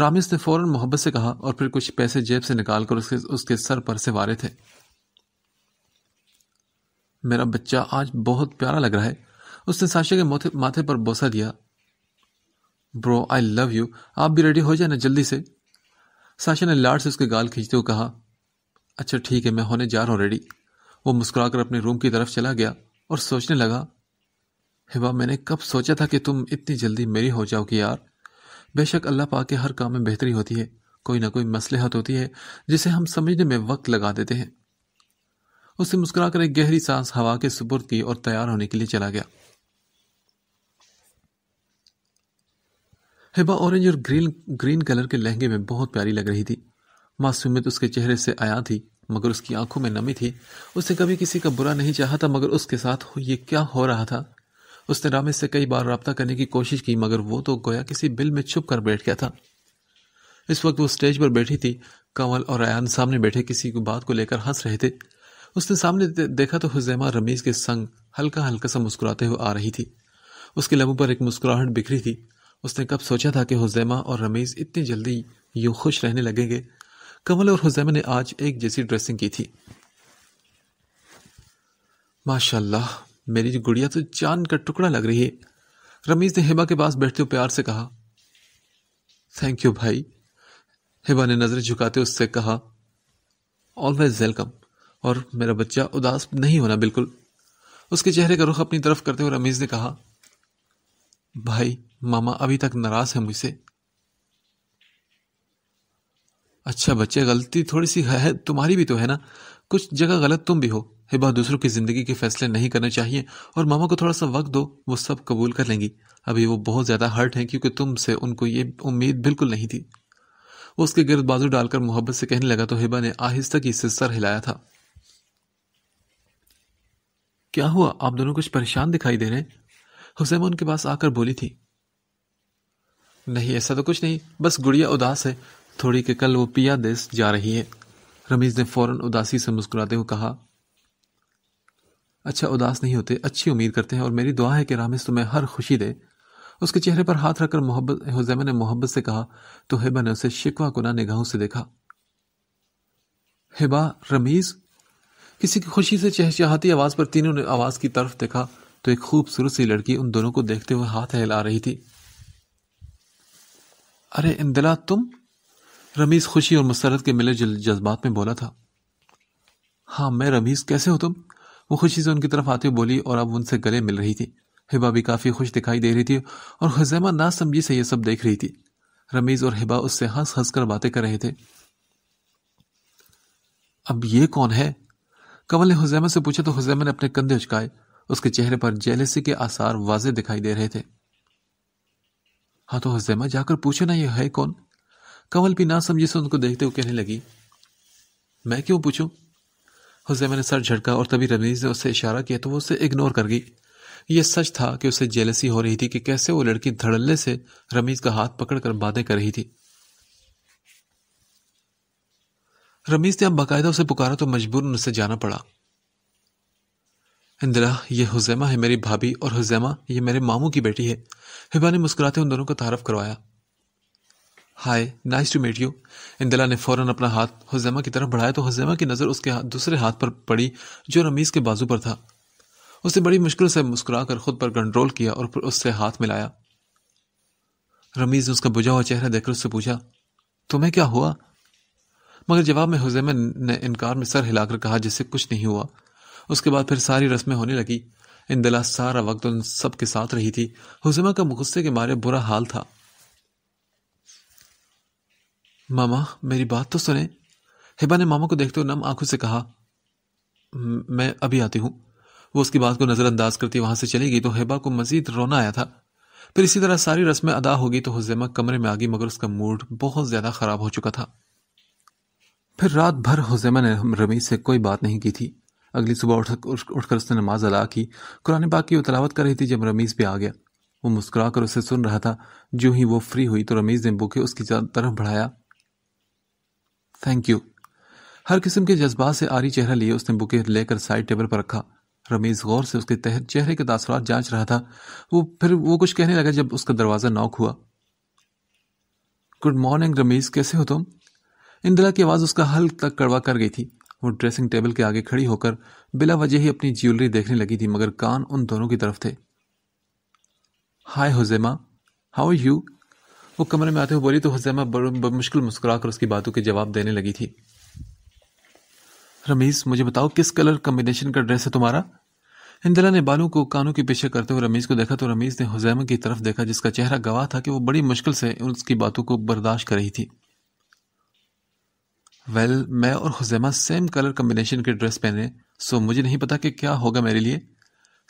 रामिस ने फ़ौरन मोहब्बत से कहा और फिर कुछ पैसे जेब से निकाल कर उसके उसके सर पर से वारे थे मेरा बच्चा आज बहुत प्यारा लग रहा है उसने साशा के माथे पर बोसा दिया ब्रो आई लव यू आप भी रेडी हो जाए ना जल्दी से साशा ने लाड से उसके गाल खींचते हुए कहा अच्छा ठीक है मैं होने जा रहा हूँ रेडी वो मुस्कुराकर अपने रूम की तरफ चला गया और सोचने लगा हिबा मैंने कब सोचा था कि तुम इतनी जल्दी मेरी हो जाओगी यार बेशक अल्लाह पा के हर काम में बेहतरी होती है कोई ना कोई मसलहत होती है जिसे हम समझने में वक्त लगा देते हैं मुस्कुरा मुस्कुराकर एक गहरी सांस हवा के सुपुर्द की और तैयार होने के लिए चला गया हिबा ऑरेंज और ग्रीन ग्रीन कलर के लहंगे में बहुत प्यारी लग रही थी मासूमियत उसके चेहरे से आया थी मगर उसकी आंखों में नमी थी उसने कभी किसी का बुरा नहीं चाहा था मगर उसके साथ ये क्या हो रहा था उसने रामेश से कई बार रबता करने की कोशिश की मगर वो तो गोया किसी बिल में छुप कर बैठ गया था इस वक्त वो स्टेज पर बैठी थी कंवल और अयान सामने बैठे किसी को बात को लेकर हंस रहे थे उसने सामने देखा तो हुजैमा रमीज के संग हल्का हल्का सा मुस्कुराते हुए आ रही थी उसके लबों पर एक मुस्कुराहट बिखरी थी उसने कब सोचा था कि हुजैमा और रमीज इतनी जल्दी यूं खुश रहने लगेंगे कमल और हुजैमा ने आज एक जैसी ड्रेसिंग की थी माशाल्लाह मेरी गुड़िया तो जान का टुकड़ा लग रही है रमीज ने हिबा के पास बैठते हुए प्यार से कहा थैंक यू भाई हिबा ने नजरें झुकाते उससे कहा ऑलवेज वेलकम और मेरा बच्चा उदास नहीं होना बिल्कुल उसके चेहरे का रुख अपनी तरफ करते हुए रमीज ने कहा भाई मामा अभी तक नाराज है मुझसे अच्छा बच्चे गलती थोड़ी सी है तुम्हारी भी तो है ना कुछ जगह गलत तुम भी हो हिबा दूसरों की ज़िंदगी के फैसले नहीं करने चाहिए और मामा को थोड़ा सा वक्त दो वो सब कबूल कर लेंगी अभी वो बहुत ज़्यादा हर्ट हैं क्योंकि तुमसे उनको ये उम्मीद बिल्कुल नहीं थी वो उसके गिरद बाजू डालकर मोहब्बत से कहने लगा तो हिबा ने आहिस्ता की इससे हिलाया था क्या हुआ आप दोनों कुछ परेशान दिखाई दे रहे हैं हुसैमा उनके पास आकर बोली थी नहीं ऐसा तो कुछ नहीं बस गुड़िया उदास है थोड़ी के कल वो पिया देश जा रही है रमीज ने फौरन उदासी से मुस्कुराते हुए कहा अच्छा उदास नहीं होते अच्छी उम्मीद करते हैं और मेरी दुआ है कि रामिस तुम्हें हर खुशी दे उसके चेहरे पर हाथ रखकर मोहब्बत हुजैमा ने मोहब्बत से कहा तो हिबा ने उसे शिकवा गुना निगाहों से देखा हिबा रमीज किसी की खुशी से चहचहाती आवाज पर तीनों ने आवाज की तरफ देखा तो एक खूबसूरत सी लड़की उन दोनों को देखते हुए हाथ हिला रही थी अरे इंदिला तुम रमीज खुशी और मसरत के मिले जज्बात में बोला था हाँ मैं रमीज कैसे हो तुम वो खुशी से उनकी तरफ आते हुए बोली और अब उनसे गले मिल रही थी हिबा भी काफ़ी खुश दिखाई दे रही थी और खजैमा ना समझी से यह सब देख रही थी रमीज और हिबा उससे हंस हंस कर बातें कर रहे थे अब ये कौन है कंवल ने हुजैमा से पूछा तो हुजैमा ने अपने कंधे उचकाए उसके चेहरे पर जेलेसी के आसार वाजे दिखाई दे रहे थे हाँ तो हुजैमा जाकर पूछे ना ये है कौन कंवल भी ना समझी से उनको देखते हुए कहने लगी मैं क्यों पूछूं हुसैमा ने सर झटका और तभी रमीज ने उससे इशारा किया तो वो उसे इग्नोर कर गई ये सच था कि उसे जेलसी हो रही थी कि कैसे वो लड़की धड़ल्ले से रमीज का हाथ पकड़कर बातें कर रही थी रमीज ने अब बाकायदा उसे पुकारा तो मजबूर उनसे जाना पड़ा इंदिरा यह हुजैमा है मेरी भाभी और हुजैमा यह मेरे मामू की बेटी है हिबा ने मुस्कुराते उन दोनों का तारफ करवाया hi nice to meet you Indila ने फौरन अपना हाथ हजैमा की तरफ बढ़ाया तो हजैमा की नज़र उसके हाथ दूसरे हाथ पर पड़ी जो रमीज़ के बाजू पर था उसने बड़ी मुश्किल से मुस्कुराकर खुद पर कंट्रोल किया और फिर उससे हाथ मिलाया रमीज़ ने उसका बुझा हुआ चेहरा देखकर उससे पूछा तुम्हें क्या हुआ मगर जवाब में हजैमा ने इनकार में सर हिलाकर कहा जिससे कुछ नहीं हुआ उसके बाद फिर सारी रस्में होने लगी इंदिला सारा वक्त उन सब के साथ रही थी हजैमा का गुस्से के मारे बुरा हाल था मामा मेरी बात तो सुने हिबा ने मामा को देखते हुए नम आंखों से कहा मैं अभी आती हूँ वो उसकी बात को नज़रअंदाज करती वहां से चली गई तो हिबा को मजीद रोना आया था फिर इसी तरह सारी रस्में अदा हो गई तो हुजैमा कमरे में आ गई मगर उसका मूड बहुत ज़्यादा ख़राब हो चुका था फिर रात भर हुजैमा ने रमीज से कोई बात नहीं की थी अगली सुबह उठ उठकर उसने नमाज अदा की कुरान पाक की तलावत कर रही थी जब रमीज़ भी आ गया वो मुस्कुरा कर उसे सुन रहा था जो ही वो फ्री हुई तो रमीज़ ने बुके उसकी तरफ बढ़ाया थैंक यू हर किस्म के जज्बात से आरी चेहरा लिए उसने बुके लेकर साइड टेबल पर रखा रमीज गौर से उसके तहत चेहरे के तासरा जांच रहा था वो फिर वो कुछ कहने लगा जब उसका दरवाज़ा नॉक हुआ गुड मॉर्निंग रमीज कैसे हो तुम इंदिरा की आवाज़ उसका हल तक कड़वा कर गई थी वो ड्रेसिंग टेबल के आगे खड़ी होकर बिला वजह ही अपनी ज्वेलरी देखने लगी थी मगर कान उन दोनों की तरफ थे hi Huzaima how are you वो कमरे में आते हुए बोली तो हुजैमा मुश्किल मुस्कुरा कर उसकी बातों के जवाब देने लगी थी रमीज मुझे बताओ किस कलर कम्बिनेशन का ड्रेस है तुम्हारा इंदिरा ने बालों को कानों के पीछे करते हुए रमीज को देखा तो रमीज ने हुजैमा की तरफ देखा जिसका चेहरा गवाह था कि वो बड़ी मुश्किल से उसकी बातों को बर्दाश्त कर रही थी वेल well, मैं और हुजैमा सेम कलर कम्बिनेशन के ड्रेस पहने सो मुझे नहीं पता कि क्या होगा मेरे लिए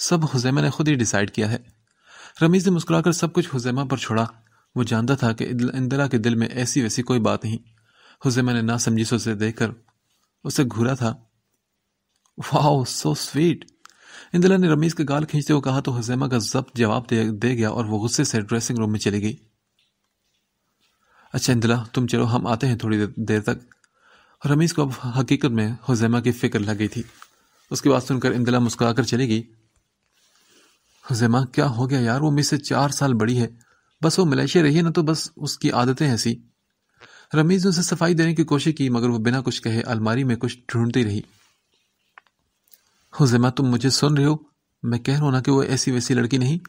सब हुजैमा ने खुद ही डिसाइड किया है रमीज ने मुस्कुराकर सब कुछ हुजैमा पर छोड़ा वो जानता था कि इंदिरा के दिल में ऐसी वैसी कोई बात नहीं उसे ने ना समझी सो देखकर उसे घूरा था वाओ सो स्वीट इंदिरा ने रमीज के गाल खींचते हुए कहा तो हुजैमा का जब्त जवाब दे, दे गया और वो गुस्से से ड्रेसिंग रूम में चली गई अच्छा इंदिरा तुम चलो हम आते हैं थोड़ी देर तक रमीज को अब हकीकत में हुजैमा की फिक्र लग गई थी उसकी बात सुनकर इंदिरा मुस्कुराकर चली गई हुजैमा क्या हो गया यार वो मुझसे चार साल बड़ी है बस वो मलेशिया रही है ना तो बस उसकी आदतें ऐसी रमीज़ ने उसे सफाई देने की कोशिश की मगर वो बिना कुछ कहे अलमारी में कुछ ढूंढती रही हुजमा तुम मुझे सुन रहे हो मैं कह रहा हूं ना कि वो ऐसी वैसी लड़की नहीं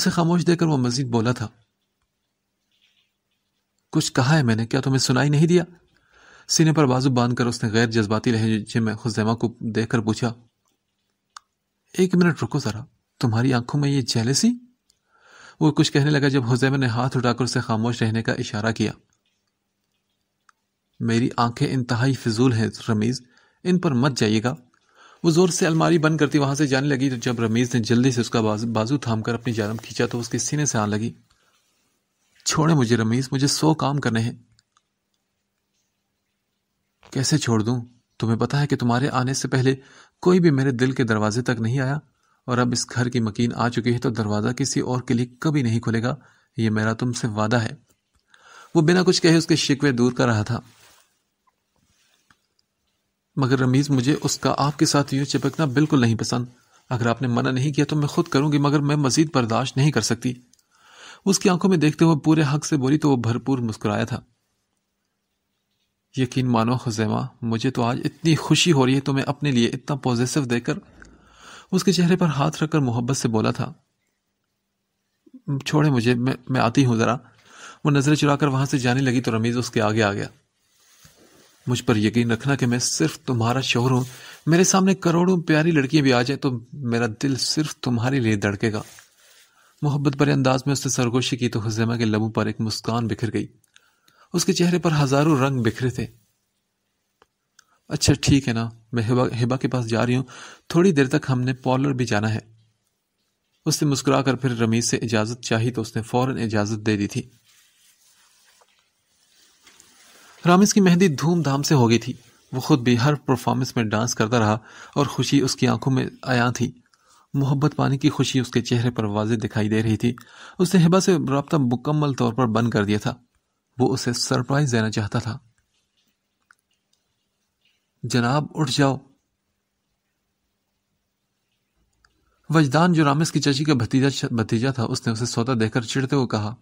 उसे खामोश देकर वो मजीद बोला था कुछ कहा है मैंने क्या तुम्हें सुनाई नहीं दिया सीने पर बाजू बांधकर उसने गैर जज्बाती लहजे में खुजैमा को देखकर पूछा एक मिनट रुको जरा तुम्हारी आंखों में ये जेलसी वो कुछ कहने लगा जब हुजैम ने हाथ उठाकर उसे खामोश रहने का इशारा किया मेरी आंखें इंतहाई फिजूल हैं रमीज़ इन पर मत जाइएगा वो ज़ोर से अलमारी बंद करती वहां से जाने लगी तो जब रमीज़ ने जल्दी से उसका बाजू बाजू थाम कर अपनी जानब खींचा तो उसके सीने से आने लगी छोड़े मुझे रमीज़ मुझे सौ काम करने हैं कैसे छोड़ दूं तुम्हें पता है कि तुम्हारे आने से पहले कोई भी मेरे दिल के दरवाजे तक नहीं आया और अब इस घर की मकीन आ चुकी है तो दरवाज़ा किसी और के लिए कभी नहीं खुलेगा ये मेरा तुमसे वादा है वो बिना कुछ कहे उसके शिकवे दूर कर रहा था मगर रमीज़ मुझे उसका आपके साथ यूं चिपकना बिल्कुल नहीं पसंद अगर आपने मना नहीं किया तो मैं खुद करूंगी मगर मैं मजीद बर्दाश्त नहीं कर सकती उसकी आंखों में देखते हुए पूरे हक से बोली तो वह भरपूर मुस्कुराया था यकीन मानो खुजैमा मुझे तो आज इतनी खुशी हो रही है तुम्हें अपने लिए इतना पॉजिटिव देकर उसके चेहरे पर हाथ रखकर मोहब्बत से बोला था छोड़े मुझे मैं मैं आती हूं ज़रा वो नज़रें चुराकर वहां से जाने लगी तो रमीज़ उसके आगे आ गया मुझ पर यकीन रखना कि मैं सिर्फ तुम्हारा शोहर हूं मेरे सामने करोड़ों प्यारी लड़कियां भी आ जाए तो मेरा दिल सिर्फ तुम्हारे लिए धड़केगा मोहब्बत भरे अंदाज में उसने सरगोशी की तो हुजैमा के लबों पर एक मुस्कान बिखर गई उसके चेहरे पर हज़ारों रंग बिखरे थे अच्छा ठीक है ना मैं हिबा हिबा के पास जा रही हूँ थोड़ी देर तक हमने पॉलर भी जाना है उसने मुस्कुरा कर फिर रमीज से इजाज़त चाही तो उसने फ़ौरन इजाज़त दे दी थी रामिस की मेहंदी धूमधाम से हो गई थी वो खुद भी हर परफॉर्मेंस में डांस करता रहा और खुशी उसकी आंखों में आया थी मोहब्बत पाने की खुशी उसके चेहरे पर वाजे दिखाई दे रही थी उसने हिबा से रबता मुकम्मल तौर पर बंद कर दिया था वो उसे सरप्राइज देना चाहता था जनाब उठ जाओ वजदान जो रामिस की चची का भतीजा भतीजा था उसने उसे सौदा देकर चिढ़ते हुए कहा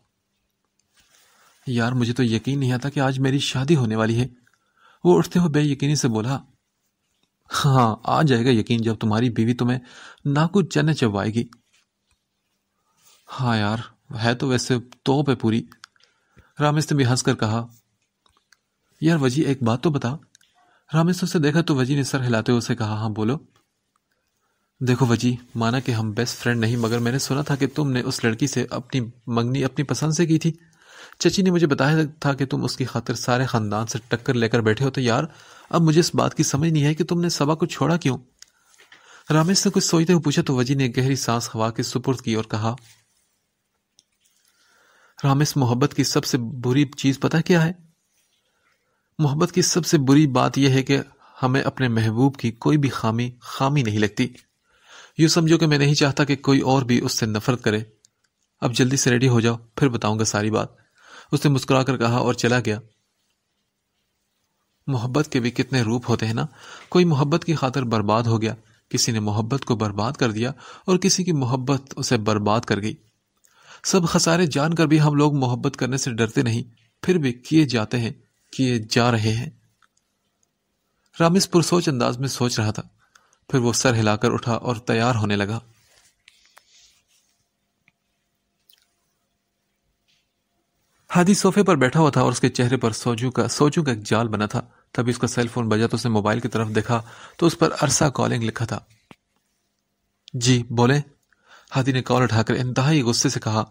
यार मुझे तो यकीन नहीं आता कि आज मेरी शादी होने वाली है वो उठते हुए बेयकीनी से बोला हाँ आ जाएगा यकीन जब तुम्हारी बीवी तुम्हें ना कुछ चने चबवाएगी हाँ यार है तो वैसे तो पे पूरी रामेश ने भी हंसकर कहा यार वजी एक बात तो बता रामेश उसे देखा तो वजी ने सर हिलाते हुए उसे कहा हाँ बोलो देखो वजी माना कि हम बेस्ट फ्रेंड नहीं मगर मैंने सुना था कि तुमने उस लड़की से अपनी मंगनी अपनी पसंद से की थी चची ने मुझे बताया था कि तुम उसकी खातिर सारे ख़ानदान से टक्कर लेकर बैठे हो तो यार अब मुझे इस बात की समझ नहीं है कि तुमने सबा को छोड़ा क्यों रामेश ने कुछ सोचते हुए पूछा तो वजी ने गहरी सांस हवा के सुपुर्द की और कहा रामेश मोहब्बत की सबसे बुरी चीज़ पता क्या है मोहब्बत की सबसे बुरी बात यह है कि हमें अपने महबूब की कोई भी खामी खामी नहीं लगती यूं समझो कि मैं नहीं चाहता कि कोई और भी उससे नफरत करे अब जल्दी से रेडी हो जाओ फिर बताऊंगा सारी बात उसने मुस्कुरा कर कहा और चला गया मोहब्बत के भी कितने रूप होते हैं ना कोई मोहब्बत की खातर बर्बाद हो गया किसी ने मोहब्बत को बर्बाद कर दिया और किसी की मोहब्बत उसे बर्बाद कर गई सब खसारे जानकर भी हम लोग मोहब्बत करने से डरते नहीं फिर भी किए जाते हैं किए जा रहे हैं रामिस पुरसोच अंदाज में सोच रहा था फिर वो सर हिलाकर उठा और तैयार होने लगा हादी सोफे पर बैठा हुआ था और उसके चेहरे पर सोजू का सोजू का एक जाल बना था तभी उसका सेल फोन बजा तो उसने मोबाइल की तरफ देखा तो उस पर अरसा कॉलिंग लिखा था जी बोले हादी ने कॉल उठाकर इंतहाई गुस्से से कहा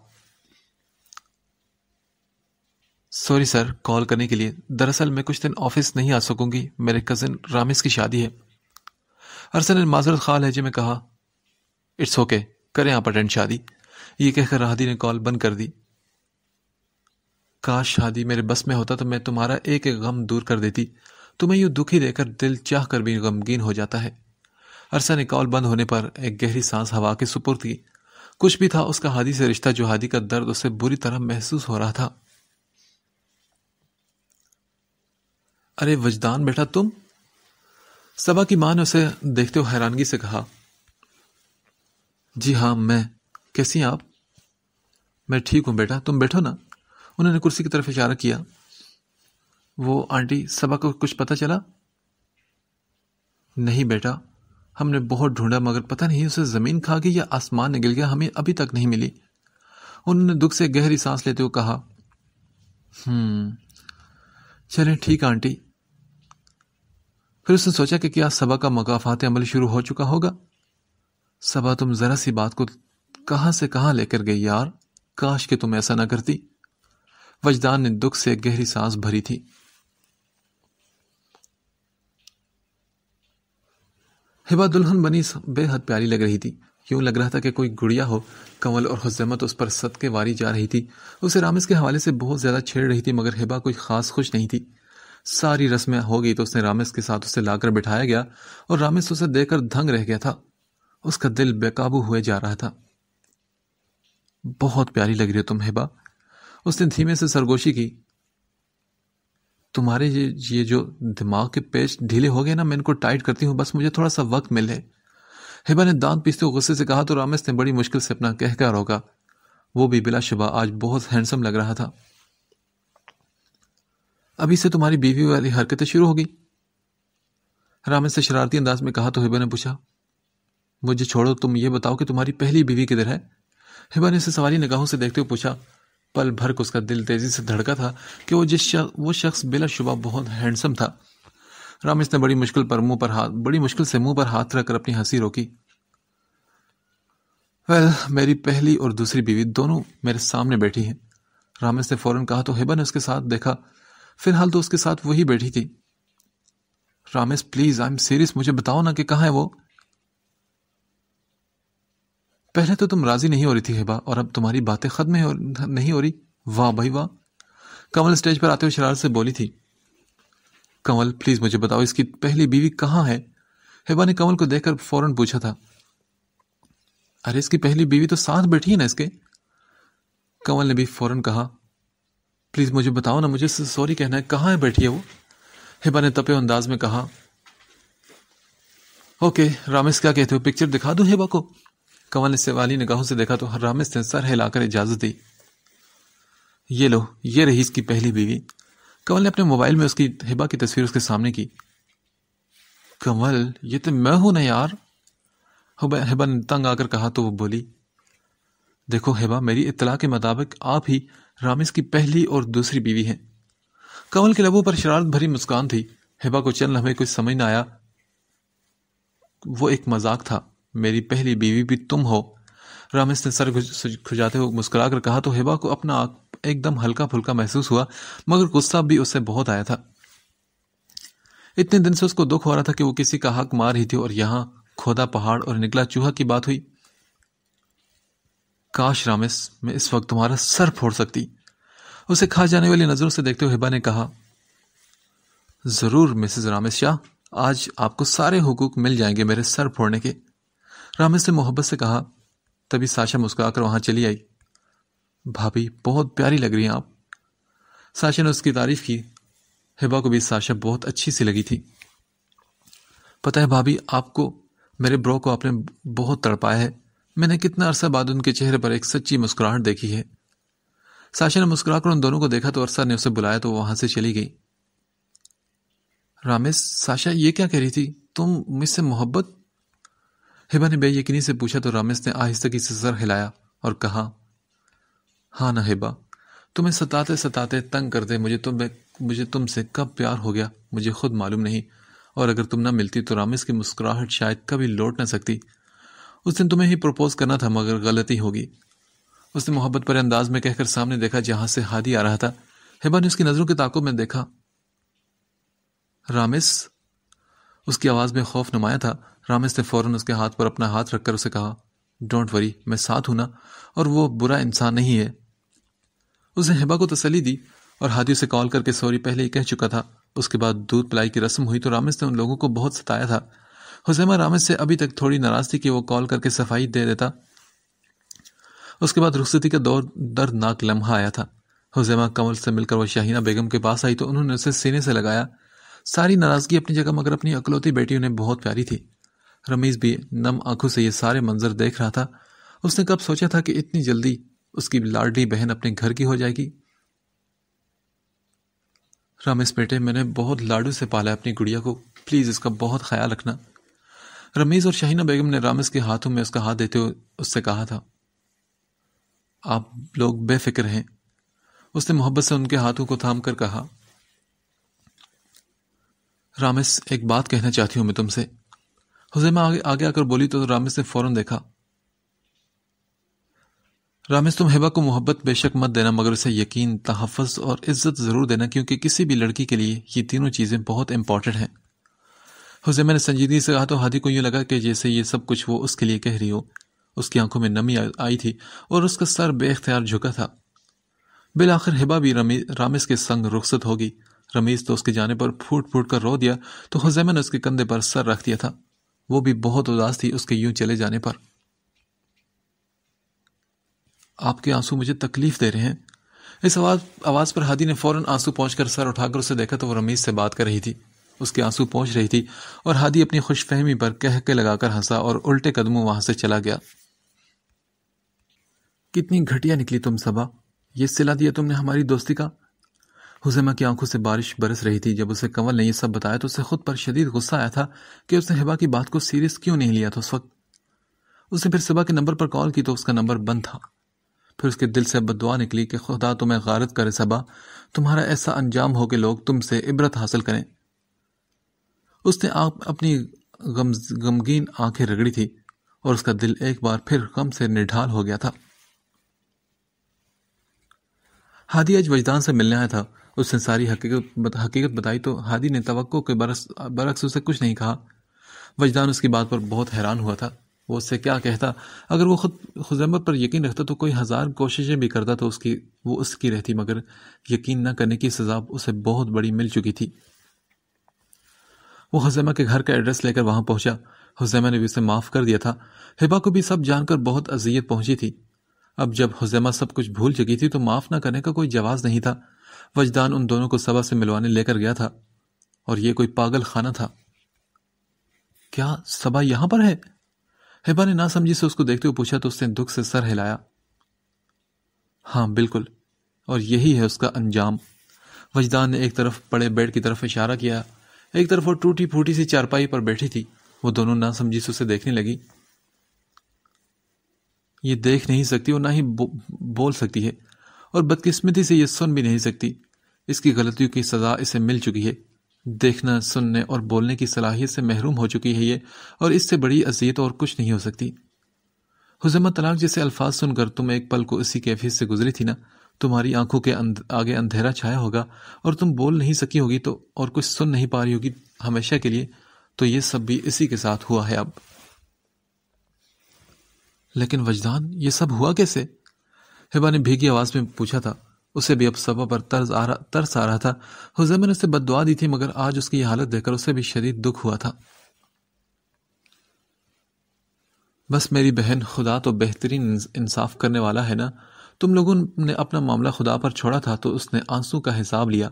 सॉरी सर कॉल करने के लिए दरअसल मैं कुछ दिन ऑफिस नहीं आ सकूंगी मेरे कज़न रामिस की शादी है अरसन माजरत खाल है जी में कहा इट्स ओके okay, करें आप अटेंड शादी ये कहकर राहदी ने कॉल बंद कर दी काश शादी मेरे बस में होता तो मैं तुम्हारा एक एक गम दूर कर देती तुम्हें यूं दुखी देकर दिल चाह कर भी गमगीन हो जाता है अरसा ने कॉल बंद होने पर एक गहरी सांस हवा के सुपुर की कुछ भी था उसका हादी से रिश्ता जो हादी का दर्द उसे बुरी तरह महसूस हो रहा था अरे वजदान बेटा तुम सबा की मां ने उसे देखते हुए हैरानगी से कहा जी हां मैं कैसी हैं आप मैं ठीक हूं बेटा तुम बैठो ना उन्होंने कुर्सी की तरफ इशारा किया वो आंटी सबा को कुछ पता चला नहीं बेटा हमने बहुत ढूंढा मगर पता नहीं उसे ज़मीन खा गई या आसमान निकल गया हमें अभी तक नहीं मिली उन्होंने दुख से गहरी सांस लेते हुए कहा हम्म चलें ठीक आंटी फिर उसने सोचा कि क्या सबा का मकाफात अमल शुरू हो चुका होगा सबा तुम ज़रा सी बात को कहां से कहां लेकर गई यार काश कि तुम ऐसा ना करती वजदान ने दुख से गहरी सांस भरी थी हिबा दुल्हन बनी बेहद प्यारी लग रही थी यूं लग रहा था कि कोई गुड़िया हो कंवल और हजमत उस पर सदके वारी जा रही थी उसे रामिस के हवाले से बहुत ज़्यादा छेड़ रही थी मगर हिबा कोई ख़ास खुश नहीं थी सारी रस्में हो गई तो उसने रामेश के साथ उसे लाकर बिठाया गया और रामेश उसे देखकर धंग रह गया था उसका दिल बेकाबू हुए जा रहा था बहुत प्यारी लग रही हो तुम हेबा उसने धीमे से सरगोशी की तुम्हारे ये ये जो दिमाग के पेच ढीले हो गए ना मैं इनको टाइट करती हूँ बस मुझे थोड़ा सा वक्त मिले हिबा ने दांत पीसते हुए गुस्से से कहा तो रामेश ने बड़ी मुश्किल से अपना कहकर रोका वो भी बिला शुबा आज बहुत हैंडसम लग रहा था अभी से तुम्हारी बीवी वाली हरकतें शुरू हो गई रामिन से शरारती अंदाज में कहा तो हिबा ने पूछा मुझे छोड़ो तुम ये बताओ कि तुम्हारी पहली बीवी किधर है हिबा ने इसे सवारी निगाहों से देखते हुए पूछा पल भर को उसका दिल तेजी से धड़का था कि वो जिस शा, वो शख्स बिलाशुबा बहुत हैंडसम था रामेश ने बड़ी मुश्किल पर मुंह पर हाथ बड़ी मुश्किल से मुंह पर हाथ रखकर अपनी हंसी रोकी वेल मेरी पहली और दूसरी बीवी दोनों मेरे सामने बैठी हैं रामेश ने फौरन कहा तो हिबा ने उसके साथ देखा फिलहाल तो उसके साथ वही बैठी थी Ramesh please I am serious मुझे बताओ ना कि कहाँ है वो पहले तो तुम राजी नहीं हो रही थी हिबा और अब तुम्हारी बातें खत्म हो नहीं हो रही वाह भाई वाह कंवल स्टेज पर आते हुए शरार से बोली थी कंवल प्लीज मुझे बताओ इसकी पहली बीवी कहाँ है हिबा ने कंवल को देखकर फौरन पूछा था अरे इसकी पहली बीवी तो साथ बैठी है ना इसके कंवल ने भी फौरन कहा प्लीज़ मुझे बताओ ना मुझे सॉरी कहना है कहाँ है बैठी है वो हिबा ने तपे अंदाज में कहा ओके रामेश क्या कहते हो पिक्चर दिखा दो हिबा को कंवल ने वाली निगाहों से देखा तो रामेश ने सर हिलाकर इजाजत दी ये लो ये रही इसकी पहली बीवी कंवल ने अपने मोबाइल में उसकी हिबा की तस्वीर उसके सामने की कंवल ये तो मैं हूं ना यार हिबा ने तंग आकर कहा तो वो बोली देखो हिबा मेरी इतला के मुताबिक आप ही रामिस की पहली और दूसरी बीवी हैं कंवल के लबों पर शरारत भरी मुस्कान थी हिबा को चल हमें कुछ समझ न आया वो एक मजाक था मेरी पहली बीवी भी तुम हो रामिस ने सर खुजाते हुए मुस्कुरा कर कहा तो हिबा को अपना एकदम हल्का फुल्का महसूस हुआ मगर गुस्सा भी उससे बहुत आया था इतने दिन से उसको दुख हो रहा था कि वो किसी का हक मार ही थी और यहां खोदा पहाड़ और निकला चूहा की बात हुई काश रामेश मैं इस वक्त तुम्हारा सर फोड़ सकती उसे खा जाने वाली नज़रों से देखते हुए हिबा ने कहा ज़रूर मिसेस रामेश शाह आज आपको सारे हुकूक मिल जाएंगे मेरे सर फोड़ने के रामेश ने मोहब्बत से कहा तभी साशा मुस्कुराकर वहाँ चली आई भाभी बहुत प्यारी लग रही हैं आप साशा ने उसकी तारीफ की हिबा को भी साशा बहुत अच्छी सी लगी थी पता है भाभी आपको मेरे ब्रो को आपने बहुत तड़पाया है मैंने कितना अरसा बाद उनके चेहरे पर एक सच्ची मुस्कुराहट देखी है साशा ने मुस्कुराकर उन दोनों को देखा तो अरसा ने उसे बुलाया तो वहां से चली गई रामेश साशा ये क्या कह रही थी तुम मुझसे मोहब्बत हिबा ने बेयकनी से पूछा तो रामेश ने आहिस्तगी से सर हिलाया और कहा हाँ ना हिबा तुम्हें सताते सताते तंग करते मुझे तुम मुझे तुमसे कब प्यार हो गया मुझे खुद मालूम नहीं और अगर तुम ना मिलती तो रामेश की मुस्कुराहट शायद कभी लौट ना सकती उस दिन तुम्हें ही प्रपोज करना था मगर गलती होगी उसने मोहब्बत पर अंदाज में कहकर सामने देखा जहां से हादी आ रहा था हिबा ने उसकी नजरों की ताकों में देखा रामिस उसकी आवाज में खौफ नुमाया था रामिस ने फौरन उसके हाथ पर अपना हाथ रखकर उसे कहा डोंट वरी मैं साथ हूं ना और वो बुरा इंसान नहीं है उसने हिबा को तसली दी और हादी उसे कॉल करके सॉरी पहले ही कह चुका था उसके बाद दूध पिलाई की रस्म हुई तो रामिस ने उन लोगों को बहुत सताया था हुसैमा रामिद से अभी तक थोड़ी नाराज थी कि वो कॉल करके सफाई दे देता उसके बाद रुखसती का दौर दर्दनाक लम्हा आया था हुसैमा कंवल से मिलकर वह शाहीना बेगम के पास आई तो उन्होंने उसे सीने से लगाया सारी नाराज़गी अपनी जगह मगर अपनी अकलौती बेटी उन्हें बहुत प्यारी थी रमीज़ भी नम आंखों से ये सारे मंजर देख रहा था उसने कब सोचा था कि इतनी जल्दी उसकी लाडली बहन अपने घर की हो जाएगी रमेश बेटे मैंने बहुत लाडू से पाला अपनी गुड़िया को प्लीज़ इसका बहुत ख्याल रखना रमीज़ और शाहिना बेगम ने रामिस के हाथों में उसका हाथ देते हुए उससे कहा था आप लोग बेफिक्र हैं उसने मोहब्बत से उनके हाथों को थाम कर कहा रामिस एक बात कहना चाहती हूं मैं तुमसे हुजैमा आगे आगे आकर बोली तो रामिस ने फौरन देखा रामिस तुम हिबा को मोहब्बत बेशक मत देना मगर उसे यकीन तहफ़ और इज्जत ज़रूर देना क्योंकि किसी भी लड़की के लिए ये तीनों चीज़ें बहुत इंपॉर्टेंट हैं हुजैमा ने संजीदगी से कहा तो हादी को यूँ लगा कि जैसे ये सब कुछ वो उसके लिए कह रही हो उसकी आंखों में नमी आई थी और उसका सर बेख्तियार झुका था बिलाखिर हिबा भी रमी रामिस के संग रुखसत होगी रमीज तो उसके जाने पर फूट फूट कर रो दिया तो हुजैमा ने उसके कंधे पर सर रख दिया था वो भी बहुत उदास थी उसके यूं चले जाने पर आपके आंसू मुझे तकलीफ दे रहे हैं इस आवाज आवाज़ पर हादी ने फौरन आंसू पहुंचकर सर उठाकर उसे देखा तो वो रमीज से बात कर रही थी उसके आंसू पहुंच रही थी और हादी अपनी खुशफहमी पर कह के लगाकर हंसा और उल्टे कदमों वहां से चला गया कितनी घटिया निकली तुम सबा ये सिला दिया तुमने हमारी दोस्ती का हुसैमा की आंखों से बारिश बरस रही थी जब उसे कंवल ने यह सब बताया तो उसे खुद पर शदीद गुस्सा आया था कि उसने हिबा की बात को सीरियस क्यों नहीं लिया था उस वक्त उसने फिर सुबह के नंबर पर कॉल की तो उसका नंबर बंद था फिर उसके दिल से बदुआ निकली कि खुदा तुम्हें गारत करे सबा तुम्हारा ऐसा अंजाम हो कि लोग तुमसे इबरत हासिल करें उसने आप अपनी गम गमगीन आंखें रगड़ी थी और उसका दिल एक बार फिर गम से निढाल हो गया था हादी आज वजदान से मिलने आया था उसने सारी हकीकत हकीकत बताई तो हादी ने तो के बरस बरक्स उसे कुछ नहीं कहा वजदान उसकी बात पर बहुत हैरान हुआ था वो उससे क्या कहता अगर वो खुद खुजैमर पर यकीन रखता तो कोई हज़ार कोशिशें भी करता तो उसकी वो उसकी रहती मगर यकीन न करने की सज़ा उसे बहुत बड़ी मिल चुकी थी वो हजैमा के घर का एड्रेस लेकर वहां पहुंचा हुजैमा ने भी उसे माफ़ कर दिया था हिबा को भी सब जानकर बहुत अजियत पहुंची थी अब जब हुजैमा सब कुछ भूल चुकी थी तो माफ़ ना करने का कोई जवाब नहीं था वजदान उन दोनों को सबा से मिलवाने लेकर गया था और ये कोई पागल खाना था क्या सबा यहां पर है हिबा ने ना समझी से उसको देखते हुए पूछा तो उसने दुख से सर हिलाया हाँ बिल्कुल और यही है उसका अंजाम वजदान ने एक तरफ पड़े बेड की तरफ इशारा किया एक तरफ वो टूटी फूटी सी चारपाई पर बैठी थी वो दोनों ना समझी से उसे देखने लगी ये देख नहीं सकती और ना ही बो, बोल सकती है और बदकिस्मती से ये सुन भी नहीं सकती इसकी गलतियों की सज़ा इसे मिल चुकी है देखना सुनने और बोलने की सलाहियत से महरूम हो चुकी है ये और इससे बड़ी अजियत और कुछ नहीं हो सकती हुजमत तलाक जैसे अल्फाज सुनकर तुम एक पल को इसी कैफियत से गुजरी थी ना तुम्हारी आंखों के अंद, आगे अंधेरा छाया होगा और तुम बोल नहीं सकी होगी तो और कुछ सुन नहीं पा रही होगी हमेशा के लिए तो ये सब भी इसी के साथ हुआ है अब लेकिन वजदान ये सब हुआ कैसे हिबा ने भीगी आवाज में पूछा था उसे भी अब सबा पर तर्ज आ रहा तरस आ रहा था हुजैमा ने उसे बदवा दी थी मगर आज उसकी हालत देखकर उसे भी शदीद दुख हुआ था बस मेरी बहन खुदा तो बेहतरीन इंसाफ करने वाला है ना तुम लोगों ने अपना मामला खुदा पर छोड़ा था तो उसने आंसू का हिसाब लिया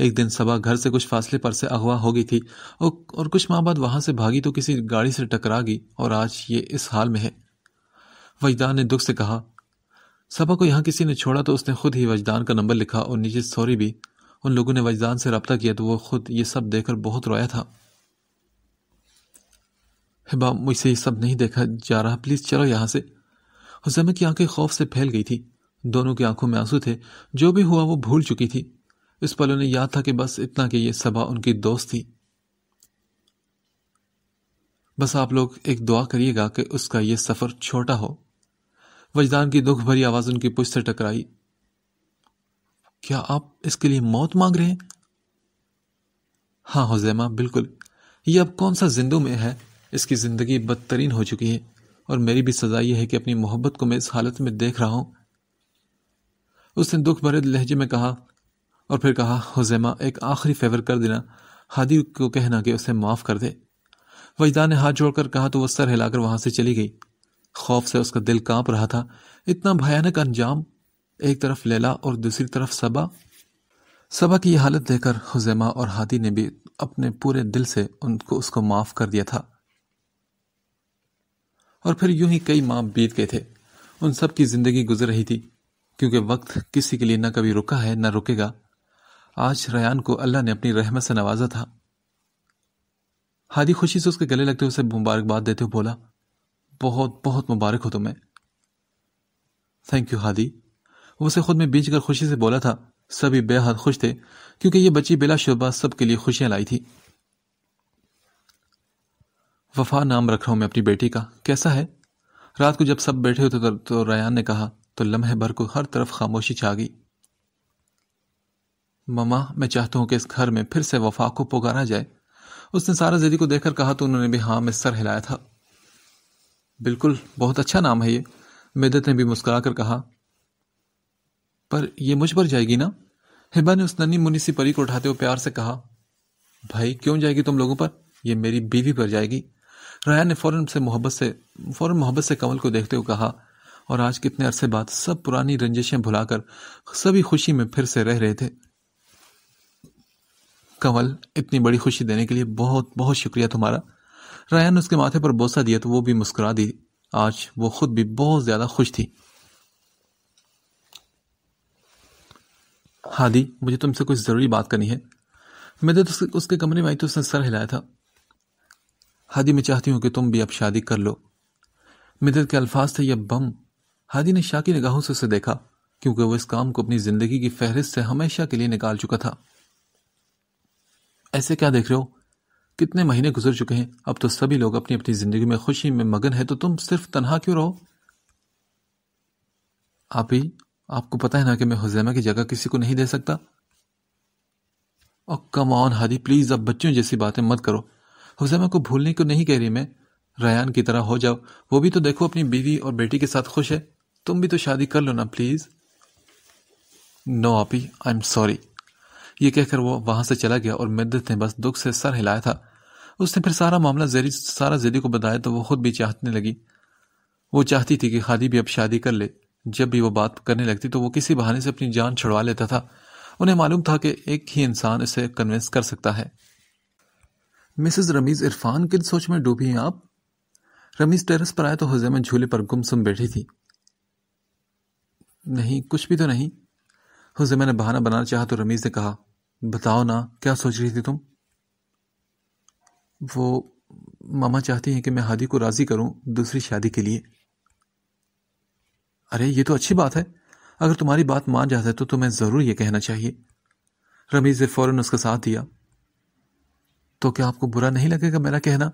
एक दिन सबा घर से कुछ फासले पर से अगवा हो गई थी और कुछ माह बाद वहां से भागी तो किसी गाड़ी से टकरा गई और आज ये इस हाल में है वजदान ने दुख से कहा सबा को यहाँ किसी ने छोड़ा तो उसने खुद ही वजदान का नंबर लिखा और नीचे सॉरी भी उन लोगों ने वजदान से रबता किया तो वो खुद ये सब देखकर बहुत रोया था हिबा मुझसे ये सब नहीं देखा जा रहा प्लीज़ चलो यहाँ से हुसैमा की आंखें खौफ से फैल गई थी दोनों की आंखों में आंसू थे जो भी हुआ वो भूल चुकी थी इस पल उन्हें याद था कि बस इतना कि ये सभा उनकी दोस्त थी बस आप लोग एक दुआ करिएगा कि उसका ये सफ़र छोटा हो वजदान की दुख भरी आवाज़ उनकी पुष्ट से टकराई क्या आप इसके लिए मौत मांग रहे हैं हाँ हुजैमा बिल्कुल ये अब कौन सा जिंदू में है इसकी ज़िंदगी बदतरीन हो चुकी है और मेरी भी सज़ा यह है कि अपनी मोहब्बत को मैं इस हालत में देख रहा हूं उसने दुख भरे लहजे में कहा और फिर कहा हुजैमा एक आखिरी फेवर कर देना हादी को कहना कि उसे माफ़ कर दे वजदा ने हाथ जोड़कर कहा तो वह सर हिलाकर वहां से चली गई खौफ से उसका दिल कांप रहा था इतना भयानक अंजाम एक तरफ लैला और दूसरी तरफ सबा सबा की यह हालत देखकर हुजैमा और हादी ने भी अपने पूरे दिल से उनको उसको माफ़ कर दिया था और फिर यूं ही कई माह बीत गए थे उन सब की जिंदगी गुजर रही थी क्योंकि वक्त किसी के लिए ना कभी रुका है ना रुकेगा आज रयान को अल्लाह ने अपनी रहमत से नवाजा था हादी खुशी से उसके गले लगते उसे मुबारकबाद देते हुए बोला बहुत बहुत मुबारक हो तुम्हें थैंक यू हादी उसे खुद में बीच कर खुशी से बोला था सभी बेहद खुश थे क्योंकि ये बच्ची बिला शुबा सबके लिए खुशियां लाई थी वफा नाम रख रहा हूं मैं अपनी बेटी का कैसा है रात को जब सब बैठे होते थे तो, तो रयान ने कहा तो लम्हे भर को हर तरफ खामोशी छा गई ममा मैं चाहता हूं कि इस घर में फिर से वफा को पुकारा जाए उसने सारा जदी को देखकर कहा तो उन्होंने भी हाँ में सर हिलाया था बिल्कुल बहुत अच्छा नाम है ये मिदत ने भी मुस्कुरा कर कहा पर यह मुझ पर जाएगी ना हिबा ने उस नन्नी मुन्नी सी परी को उठाते हुए प्यार से कहा भाई क्यों जाएगी तुम लोगों पर यह मेरी बीवी पर जाएगी राया ने फौरन से मोहब्बत से फौरन मोहब्बत से कमल को देखते हुए कहा और आज कितने अरसे बाद सब पुरानी रंजिशें भुलाकर सभी खुशी में फिर से रह रहे थे कंवल इतनी बड़ी खुशी देने के लिए बहुत बहुत शुक्रिया तुम्हारा रायन उसके माथे पर बोसा दिया तो वो भी मुस्कुरा दी आज वो खुद भी बहुत ज़्यादा खुश थी हादी मुझे तुमसे कुछ ज़रूरी बात करनी है मैं तो उसके, उसके कमरे में आई तो उसने सर हिलाया था हादी मैं चाहती हूं कि तुम भी अब शादी कर लो मदद के अल्फाज थे यह बम हादी ने शाह की निगाहों से उसे देखा क्योंकि वह इस काम को अपनी जिंदगी की फहरिस्त से हमेशा के लिए निकाल चुका था ऐसे क्या देख रहे हो कितने महीने गुजर चुके हैं अब तो सभी लोग अपनी अपनी जिंदगी में खुशी में मगन है तो तुम सिर्फ तनहा क्यों रहो आप ही आपको पता है ना कि मैं हुजैमा की जगह किसी को नहीं दे सकता और कम ऑन हादी प्लीज अब बच्चों जैसी बातें मत करो हुजैमा को भूलने को नहीं कह रही मैं रयान की तरह हो जाओ वो भी तो देखो अपनी बीवी और बेटी के साथ खुश है तुम भी तो शादी कर लो ना प्लीज़ नो आपी आई एम सॉरी ये कहकर वो वहां से चला गया और मिद्दत ने बस दुख से सर हिलाया था उसने फिर सारा मामला जेरी सारा जेरी को बताया तो वो खुद भी चाहने लगी वो चाहती थी कि खादी भी अब शादी कर ले जब भी वो बात करने लगती तो वो किसी बहाने से अपनी जान छुड़वा लेता था उन्हें मालूम था कि एक ही इंसान इसे कन्विंस कर सकता है मिसेस रमीज इरफान किन सोच में डूबी हैं आप रमीज टेरेस पर आए तो में झूले पर गुमसुम बैठी थी नहीं कुछ भी तो नहीं उसे मैंने बहाना बनाना चाहा तो रमीज़ ने कहा बताओ ना क्या सोच रही थी तुम वो मामा चाहती हैं कि मैं हादी को राज़ी करूं दूसरी शादी के लिए अरे ये तो अच्छी बात है अगर तुम्हारी बात मान जाता तो तुम्हें ज़रूर यह कहना चाहिए रमीज़ ने फ़ौरन उसका साथ दिया तो क्या आपको बुरा नहीं लगेगा मेरा कहना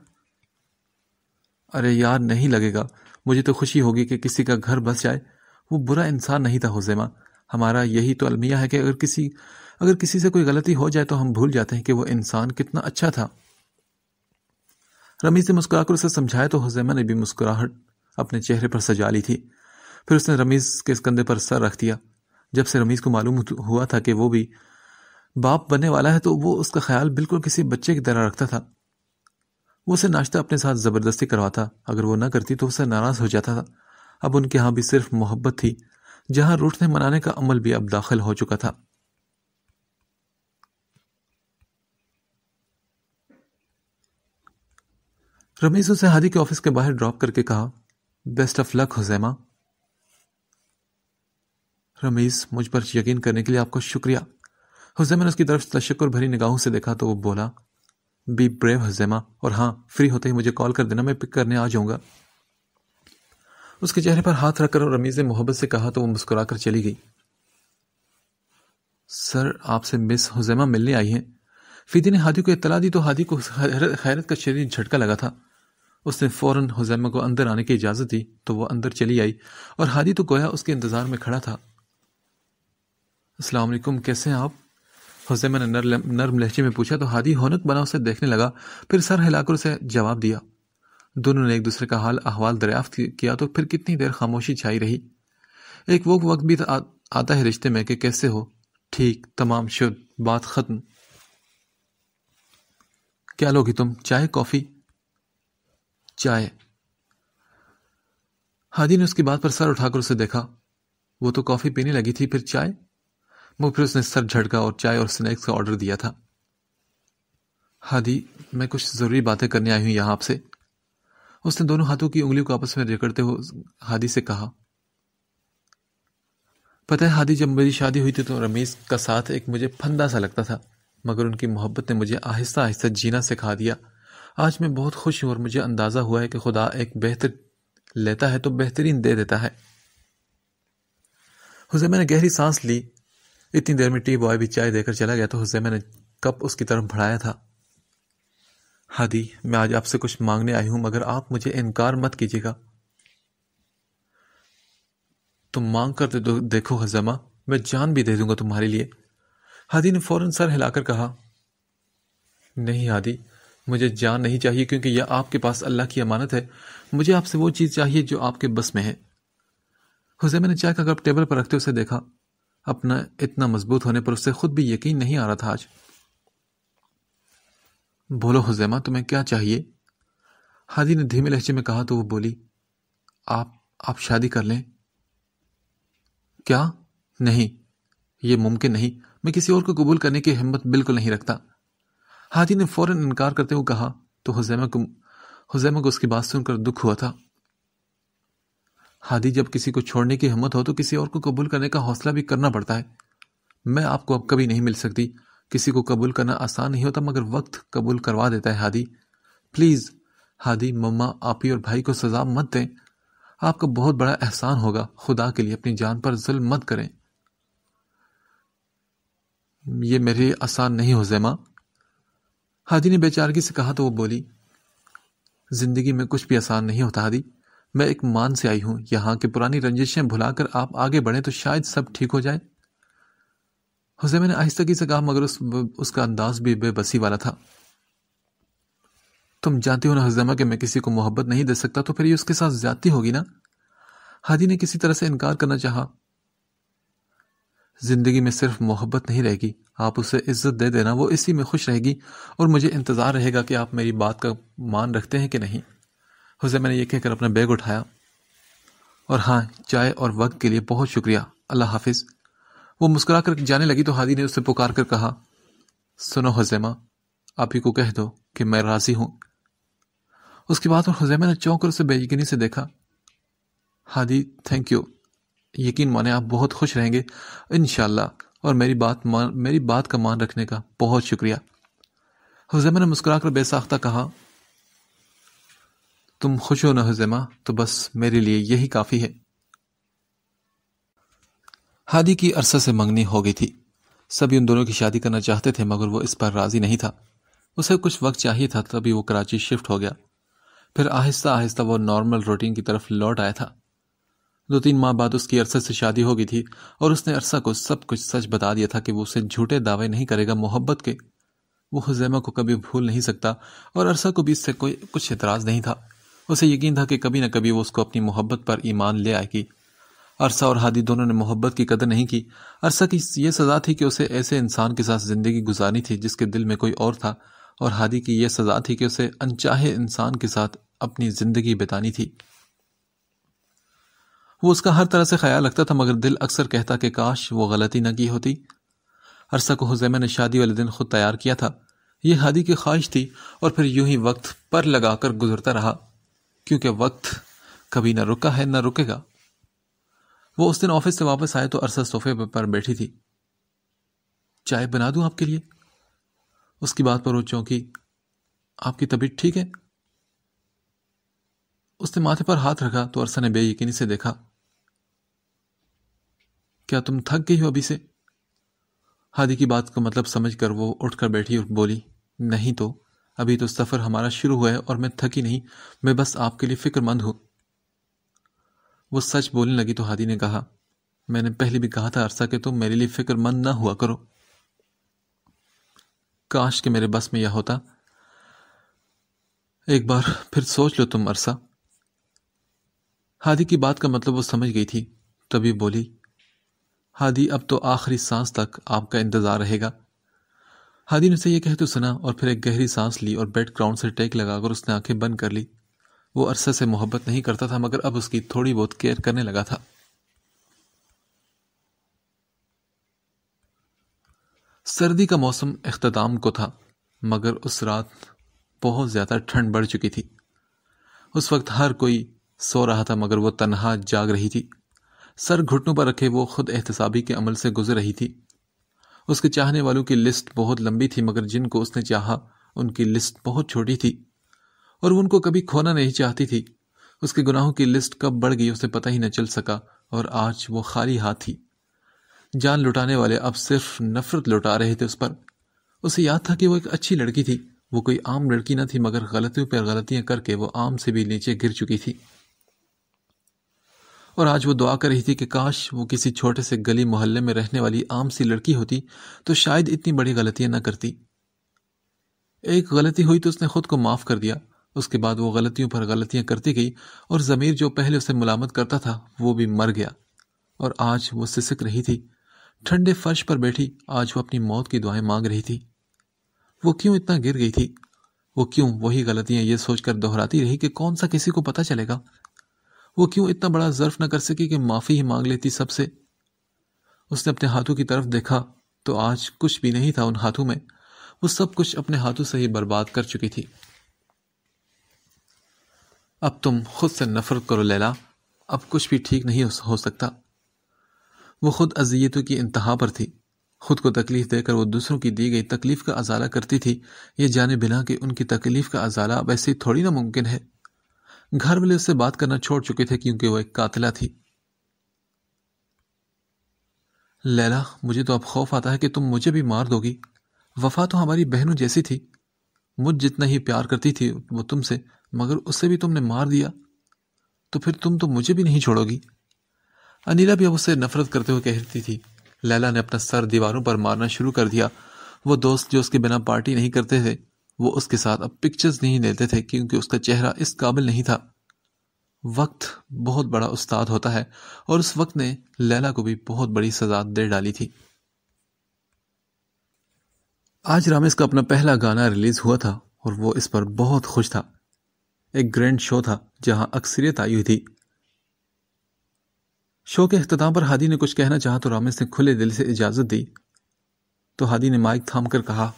अरे यार नहीं लगेगा मुझे तो खुशी होगी कि किसी का घर बस जाए वो बुरा इंसान नहीं था हुजैमा हमारा यही तो अलमिया है कि अगर किसी अगर किसी से कोई गलती हो जाए तो हम भूल जाते हैं कि वो इंसान कितना अच्छा था रमीज ने मुस्कुराकर उसे समझाया तो हुजैमा ने भी मुस्कुराहट अपने चेहरे पर सजा ली थी फिर उसने रमीज के कंधे पर सर रख दिया जब से रमीज को मालूम हुआ था कि वो भी बाप बनने वाला है तो वो उसका ख्याल बिल्कुल किसी बच्चे की तरह रखता था वो उसे नाश्ता अपने साथ ज़बरदस्ती करवाता अगर वो ना करती तो उसे नाराज़ हो जाता था अब उनके यहां भी सिर्फ मोहब्बत थी जहां रूठने मनाने का अमल भी अब दाखिल हो चुका था रमीज उसे हादी के ऑफिस के बाहर ड्रॉप करके कहा best of luck Huzaima Ramiz मुझ पर यकीन करने के लिए आपको शुक्रिया हुजैमा ने उसकी तरफ तशक्र भरी निगाहों से देखा तो वो बोला बी ब्रेव हुजैमा और हाँ फ्री होते ही मुझे कॉल कर देना मैं पिक करने आ जाऊंगा उसके चेहरे पर हाथ रखकर और रमीज ने मोहब्बत से कहा तो वो मुस्कुराकर चली गई सर आपसे मिस हुजैमा मिलने आई है फिदी ने हादी को इतला दी तो हादी को खैरत का शरीर झटका लगा था उसने फौरन हुजैमा को अंदर आने की इजाज़त दी तो वो अंदर चली आई और हादी तो गोया उसके इंतज़ार में खड़ा था असलम कैसे हैं आप हुजैमा ने नर्म लहजे में पूछा तो हादी हौनक बना उसे देखने लगा फिर सर हिलाकर उसे जवाब दिया दोनों ने एक दूसरे का हाल अहवाल दरियाफ्त किया तो फिर कितनी देर खामोशी छाई रही एक वो वक्त भी आ, आता है रिश्ते में कि कैसे हो ठीक तमाम शुद्ध बात ख़त्म क्या लोगी तुम चाय कॉफ़ी चाय हादी ने उसकी बात पर सर उठाकर उसे देखा वो तो कॉफ़ी पीने लगी थी फिर चाय वो फिर उसने सर झटका और चाय और स्नैक्स का ऑर्डर दिया था हादी मैं कुछ ज़रूरी बातें करने आई हूं यहां आपसे उसने दोनों हाथों की उंगलियों को आपस में रगड़ते हुए हादी से कहा पता है हादी जब मेरी शादी हुई थी तो रमेश का साथ एक मुझे फंदा सा लगता था मगर उनकी मोहब्बत ने मुझे आहिस्ता आहिस्ता जीना सिखा दिया आज मैं बहुत खुश हूं और मुझे अंदाज़ा हुआ है कि खुदा एक बेहतर लेता है तो बेहतरीन दे देता है हुसैन ने गहरी सांस ली इतनी देर में टी बॉय भी चाय देकर चला गया तो हुसैमैन ने कप उसकी तरफ बढ़ाया था हाँ मैं आज आपसे कुछ मांगने आई हूं मगर आप मुझे इनकार मत कीजिएगा तुम मांग कर दे देखो हजमा मैं जान भी दे दूंगा तुम्हारे लिए हादी ने फौरन सर हिलाकर कहा नहीं हादी मुझे जान नहीं चाहिए क्योंकि यह आपके पास अल्लाह की अमानत है मुझे आपसे वो चीज़ चाहिए जो आपके बस में है हुजैमा ने चाय का कप टेबल पर रखते उसे देखा अपना इतना मजबूत होने पर उसे खुद भी यकीन नहीं आ रहा था आज बोलो हुजैमा तुम्हें क्या चाहिए हादी ने धीमे लहजे में कहा तो वो बोली आप आप शादी कर लें क्या नहीं ये मुमकिन नहीं मैं किसी और को कबूल करने की हिम्मत बिल्कुल नहीं रखता हादी ने फौरन इनकार करते हुए कहा तो हुजैमा को हुजैमा को उसकी बात सुनकर दुख हुआ था हादी जब किसी को छोड़ने की हिम्मत हो तो किसी और को कबूल करने का हौसला भी करना पड़ता है मैं आपको अब कभी नहीं मिल सकती किसी को कबूल करना आसान नहीं होता मगर वक्त कबूल करवा देता है हादी प्लीज़ हादी मम्मा आप ही और भाई को सज़ा मत दें आपका बहुत बड़ा एहसान होगा खुदा के लिए अपनी जान पर जुल्म मत करें ये मेरे लिए आसान नहीं हो जैमा हादी ने बेचारगी से कहा तो वो बोली जिंदगी में कुछ भी आसान नहीं होता हादी मैं एक मान से आई हूं यहां की पुरानी रंजिशें भुलाकर आप आगे बढ़ें तो शायद सब ठीक हो जाए उसे मैंने आहिस्ता की से कहा मगर उस उसका अंदाज भी बेबसी वाला था तुम जानती हो ना हजमा कि मैं किसी को मोहब्बत नहीं दे सकता तो फिर ये उसके साथ ज्यादती होगी ना हादी ने किसी तरह से इनकार करना चाहा जिंदगी में सिर्फ मोहब्बत नहीं रहेगी आप उसे इज्जत दे देना वो इसी में खुश रहेगी और मुझे इंतज़ार रहेगा कि आप मेरी बात का मान रखते हैं कि नहीं हुसैन मैंने ये कहकर अपना बैग उठाया और हाँ चाय और वक्त के लिए बहुत शुक्रिया अल्लाह हाफिज़ वो मुस्कुरा कर जाने लगी तो हादी ने उससे पुकार कर कहा सुनो हजैमा आप ही को कह दो कि मैं राजी हूं उसके बाद हजैमा ने चौंक कर उसे बेयकीनी से देखा हादी थैंक यू यकीन माने आप बहुत खुश रहेंगे इन और मेरी बात मान मेरी बात का मान रखने का बहुत शुक्रिया हुजैमा ने मुस्कुरा कर बेसाख्ता कहा तुम खुश हो ना हुजैमा तो बस मेरे लिए यही काफ़ी है हादी की अरसा से मंगनी हो गई थी सभी उन दोनों की शादी करना चाहते थे मगर वो इस पर राजी नहीं था उसे कुछ वक्त चाहिए था तभी वो कराची शिफ्ट हो गया फिर आहिस्ता आहिस्ता वो नॉर्मल रूटीन की तरफ लौट आया था दो तीन माह बाद उसकी अरसा से शादी हो गई थी और उसने अरसा को सब कुछ सच बता दिया था कि वो उसे झूठे दावे नहीं करेगा मोहब्बत के वो हुजैमा को कभी भूल नहीं सकता और अरसा को भी इससे कोई कुछ एतराज़ नहीं था उसे यकीन था कि कभी ना कभी वो उसको अपनी मोहब्बत पर ईमान ले आएगी अरसा और हादी दोनों ने मोहब्बत की कदर नहीं की अरसा की यह सज़ा थी कि उसे ऐसे इंसान के साथ ज़िंदगी गुजारनी थी जिसके दिल में कोई और था और हादी की यह सज़ा थी कि उसे अनचाहे इंसान के साथ अपनी ज़िंदगी बितानी थी वो उसका हर तरह से ख्याल रखता था मगर दिल अक्सर कहता कि काश वो गलती न की होती अरसा को हुजैमा ने शादी वाले दिन खुद तैयार किया था यह हादी की ख्वाहिश थी और फिर यूं ही वक्त पर लगाकर गुजरता रहा क्योंकि वक्त कभी न रुका है न रुकेगा वो उस दिन ऑफिस से वापस आए तो अरसा सोफे पर बैठी थी चाय बना दूं आपके लिए उसकी बात पर वो चौंकी आपकी तबीयत ठीक है उसने माथे पर हाथ रखा तो अरसा ने बेयकीनी से देखा क्या तुम थक गई हो अभी से हादी की बात को मतलब समझ कर वो उठकर बैठी और बोली नहीं तो अभी तो सफ़र हमारा शुरू हुआ है और मैं थकी नहीं मैं बस आपके लिए फ़िक्रमंद हूँ वो सच बोलने लगी तो हादी ने कहा मैंने पहले भी कहा था अरसा के तुम मेरे लिए फिक्रमंद ना हुआ करो काश के मेरे बस में यह होता एक बार फिर सोच लो तुम अरसा हादी की बात का मतलब वो समझ गई थी तभी बोली हादी अब तो आखिरी सांस तक आपका इंतज़ार रहेगा हादी ने उसे यह कहते सुना और फिर एक गहरी सांस ली और बेड ग्राउंड से टेक लगाकर उसने आंखें बंद कर ली वो अरसे से मोहब्बत नहीं करता था मगर अब उसकी थोड़ी बहुत केयर करने लगा था सर्दी का मौसम अख्ताम को था मगर उस रात बहुत ज़्यादा ठंड बढ़ चुकी थी उस वक्त हर कोई सो रहा था मगर वो तनहा जाग रही थी सर घुटनों पर रखे वो खुद एहतसाबी के अमल से गुजर रही थी उसके चाहने वालों की लिस्ट बहुत लंबी थी मगर जिनको उसने चाहा उनकी लिस्ट बहुत छोटी थी और वो उनको कभी खोना नहीं चाहती थी उसके गुनाहों की लिस्ट कब बढ़ गई उसे पता ही न चल सका और आज वो खाली हाथ थी जान लुटाने वाले अब सिर्फ नफरत लुटा रहे थे उस पर उसे याद था कि वो एक अच्छी लड़की थी वो कोई आम लड़की न थी मगर गलतियों पर गलतियां करके वो आम से भी नीचे गिर चुकी थी और आज वो दुआ कर रही थी कि काश वो किसी छोटे से गली मोहल्ले में रहने वाली आम सी लड़की होती तो शायद इतनी बड़ी गलतियां ना करती एक गलती हुई तो उसने खुद को माफ कर दिया उसके बाद वो गलतियों पर गलतियां करती गई और ज़मीर जो पहले उसे मुलामत करता था वो भी मर गया और आज वो सिसक रही थी ठंडे फर्श पर बैठी आज वो अपनी मौत की दुआएं मांग रही थी वो क्यों इतना गिर गई थी वो क्यों वही गलतियां ये सोचकर दोहराती रही कि कौन सा किसी को पता चलेगा वो क्यों इतना बड़ा जर्फ न कर सकी कि माफ़ी ही मांग लेती सबसे उसने अपने हाथों की तरफ देखा तो आज कुछ भी नहीं था उन हाथों में वो सब कुछ अपने हाथों से ही बर्बाद कर चुकी थी अब तुम खुद से नफरत करो लैला अब कुछ भी ठीक नहीं हो सकता वो खुद अजियतों की इंतहा पर थी खुद को तकलीफ देकर वो दूसरों की दी गई तकलीफ का अजाला करती थी ये जाने बिना कि उनकी तकलीफ का अजाला वैसे थोड़ी ना मुमकिन है घर वाले उससे बात करना छोड़ चुके थे क्योंकि वो एक कातिला थी लैला मुझे तो अब खौफ आता है कि तुम मुझे भी मार दोगी वफा तो हमारी बहनों जैसी थी मुझ जितना ही प्यार करती थी वो तुमसे मगर उसे भी तुमने मार दिया तो फिर तुम तो मुझे भी नहीं छोड़ोगी अनिला भी अब उससे नफरत करते हुए कहती थी लैला ने अपना सर दीवारों पर मारना शुरू कर दिया वो दोस्त जो उसके बिना पार्टी नहीं करते थे वो उसके साथ अब पिक्चर्स नहीं लेते थे क्योंकि उसका चेहरा इस काबिल नहीं था वक्त बहुत बड़ा उस्ताद होता है और उस वक्त ने लैला को भी बहुत बड़ी सजा दे डाली थी आज रामेश का अपना पहला गाना रिलीज हुआ था और वो इस पर बहुत खुश था एक ग्रैंड शो था जहां अक्सरियत आई हुई थी शो के अख्ताम पर हादी ने कुछ कहना चाहा तो रामेश ने खुले दिल से इजाज़त दी तो हादी ने माइक थाम कर कहा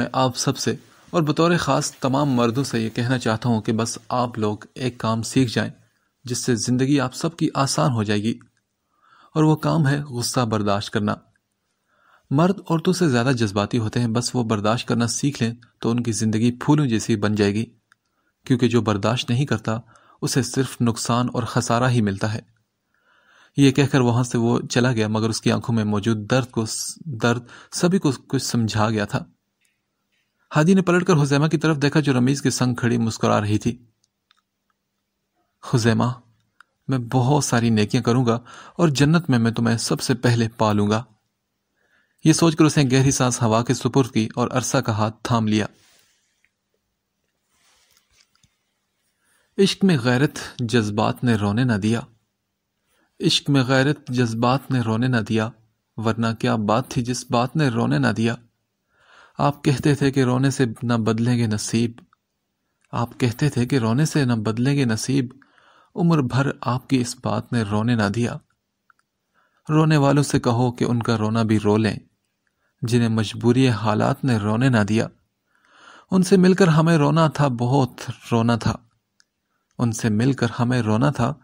मैं आप सब से और बतौर ख़ास तमाम मर्दों से यह कहना चाहता हूं कि बस आप लोग एक काम सीख जाएं जिससे ज़िंदगी आप सबकी आसान हो जाएगी और वह काम है गुस्सा बर्दाश्त करना मर्द औरतों से ज़्यादा जज्बाती होते हैं बस वो बर्दाश्त करना सीख लें तो उनकी ज़िंदगी फूलों जैसी बन जाएगी क्योंकि जो बर्दाश्त नहीं करता उसे सिर्फ नुकसान और खसारा ही मिलता है ये कहकर वहां से वो चला गया मगर उसकी आंखों में मौजूद दर्द को दर्द सभी को कुछ समझा गया था हादी ने पलटकर हुजैमा की तरफ देखा जो रमीज के संग खड़ी मुस्कुरा रही थी हुजैमा मैं बहुत सारी नेकियां करूंगा और जन्नत में मैं तुम्हें सबसे पहले पालूंगा यह सोचकर उसने गहरी सांस हवा के सुपुर की और अरसा का हाथ थाम लिया इश्क में गैरत जज्बात ने रोने न दिया इश्क में गैरत जज्बात ने रोने न दिया वरना क्या बात थी जिस बात ने रोने न दिया आप कहते थे कि रोने से न बदलेंगे नसीब आप कहते थे कि रोने से न बदलेंगे नसीब उम्र भर आपकी इस बात ने रोने ना दिया रोने वालों से कहो कि उनका रोना भी रो लें जिन्हें मजबूरी हालात ने रोने ना दिया उनसे मिलकर हमें रोना था बहुत रोना था उनसे मिलकर हमें रोना था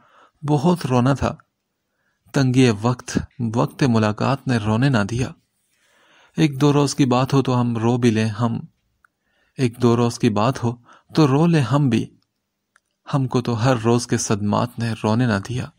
बहुत रोना था तंगी वक्त वक्त मुलाकात ने रोने ना दिया एक दो रोज़ की बात हो तो हम रो भी लें हम एक दो रोज़ की बात हो तो रो लें हम भी हमको तो हर रोज़ के सदमात ने रोने ना दिया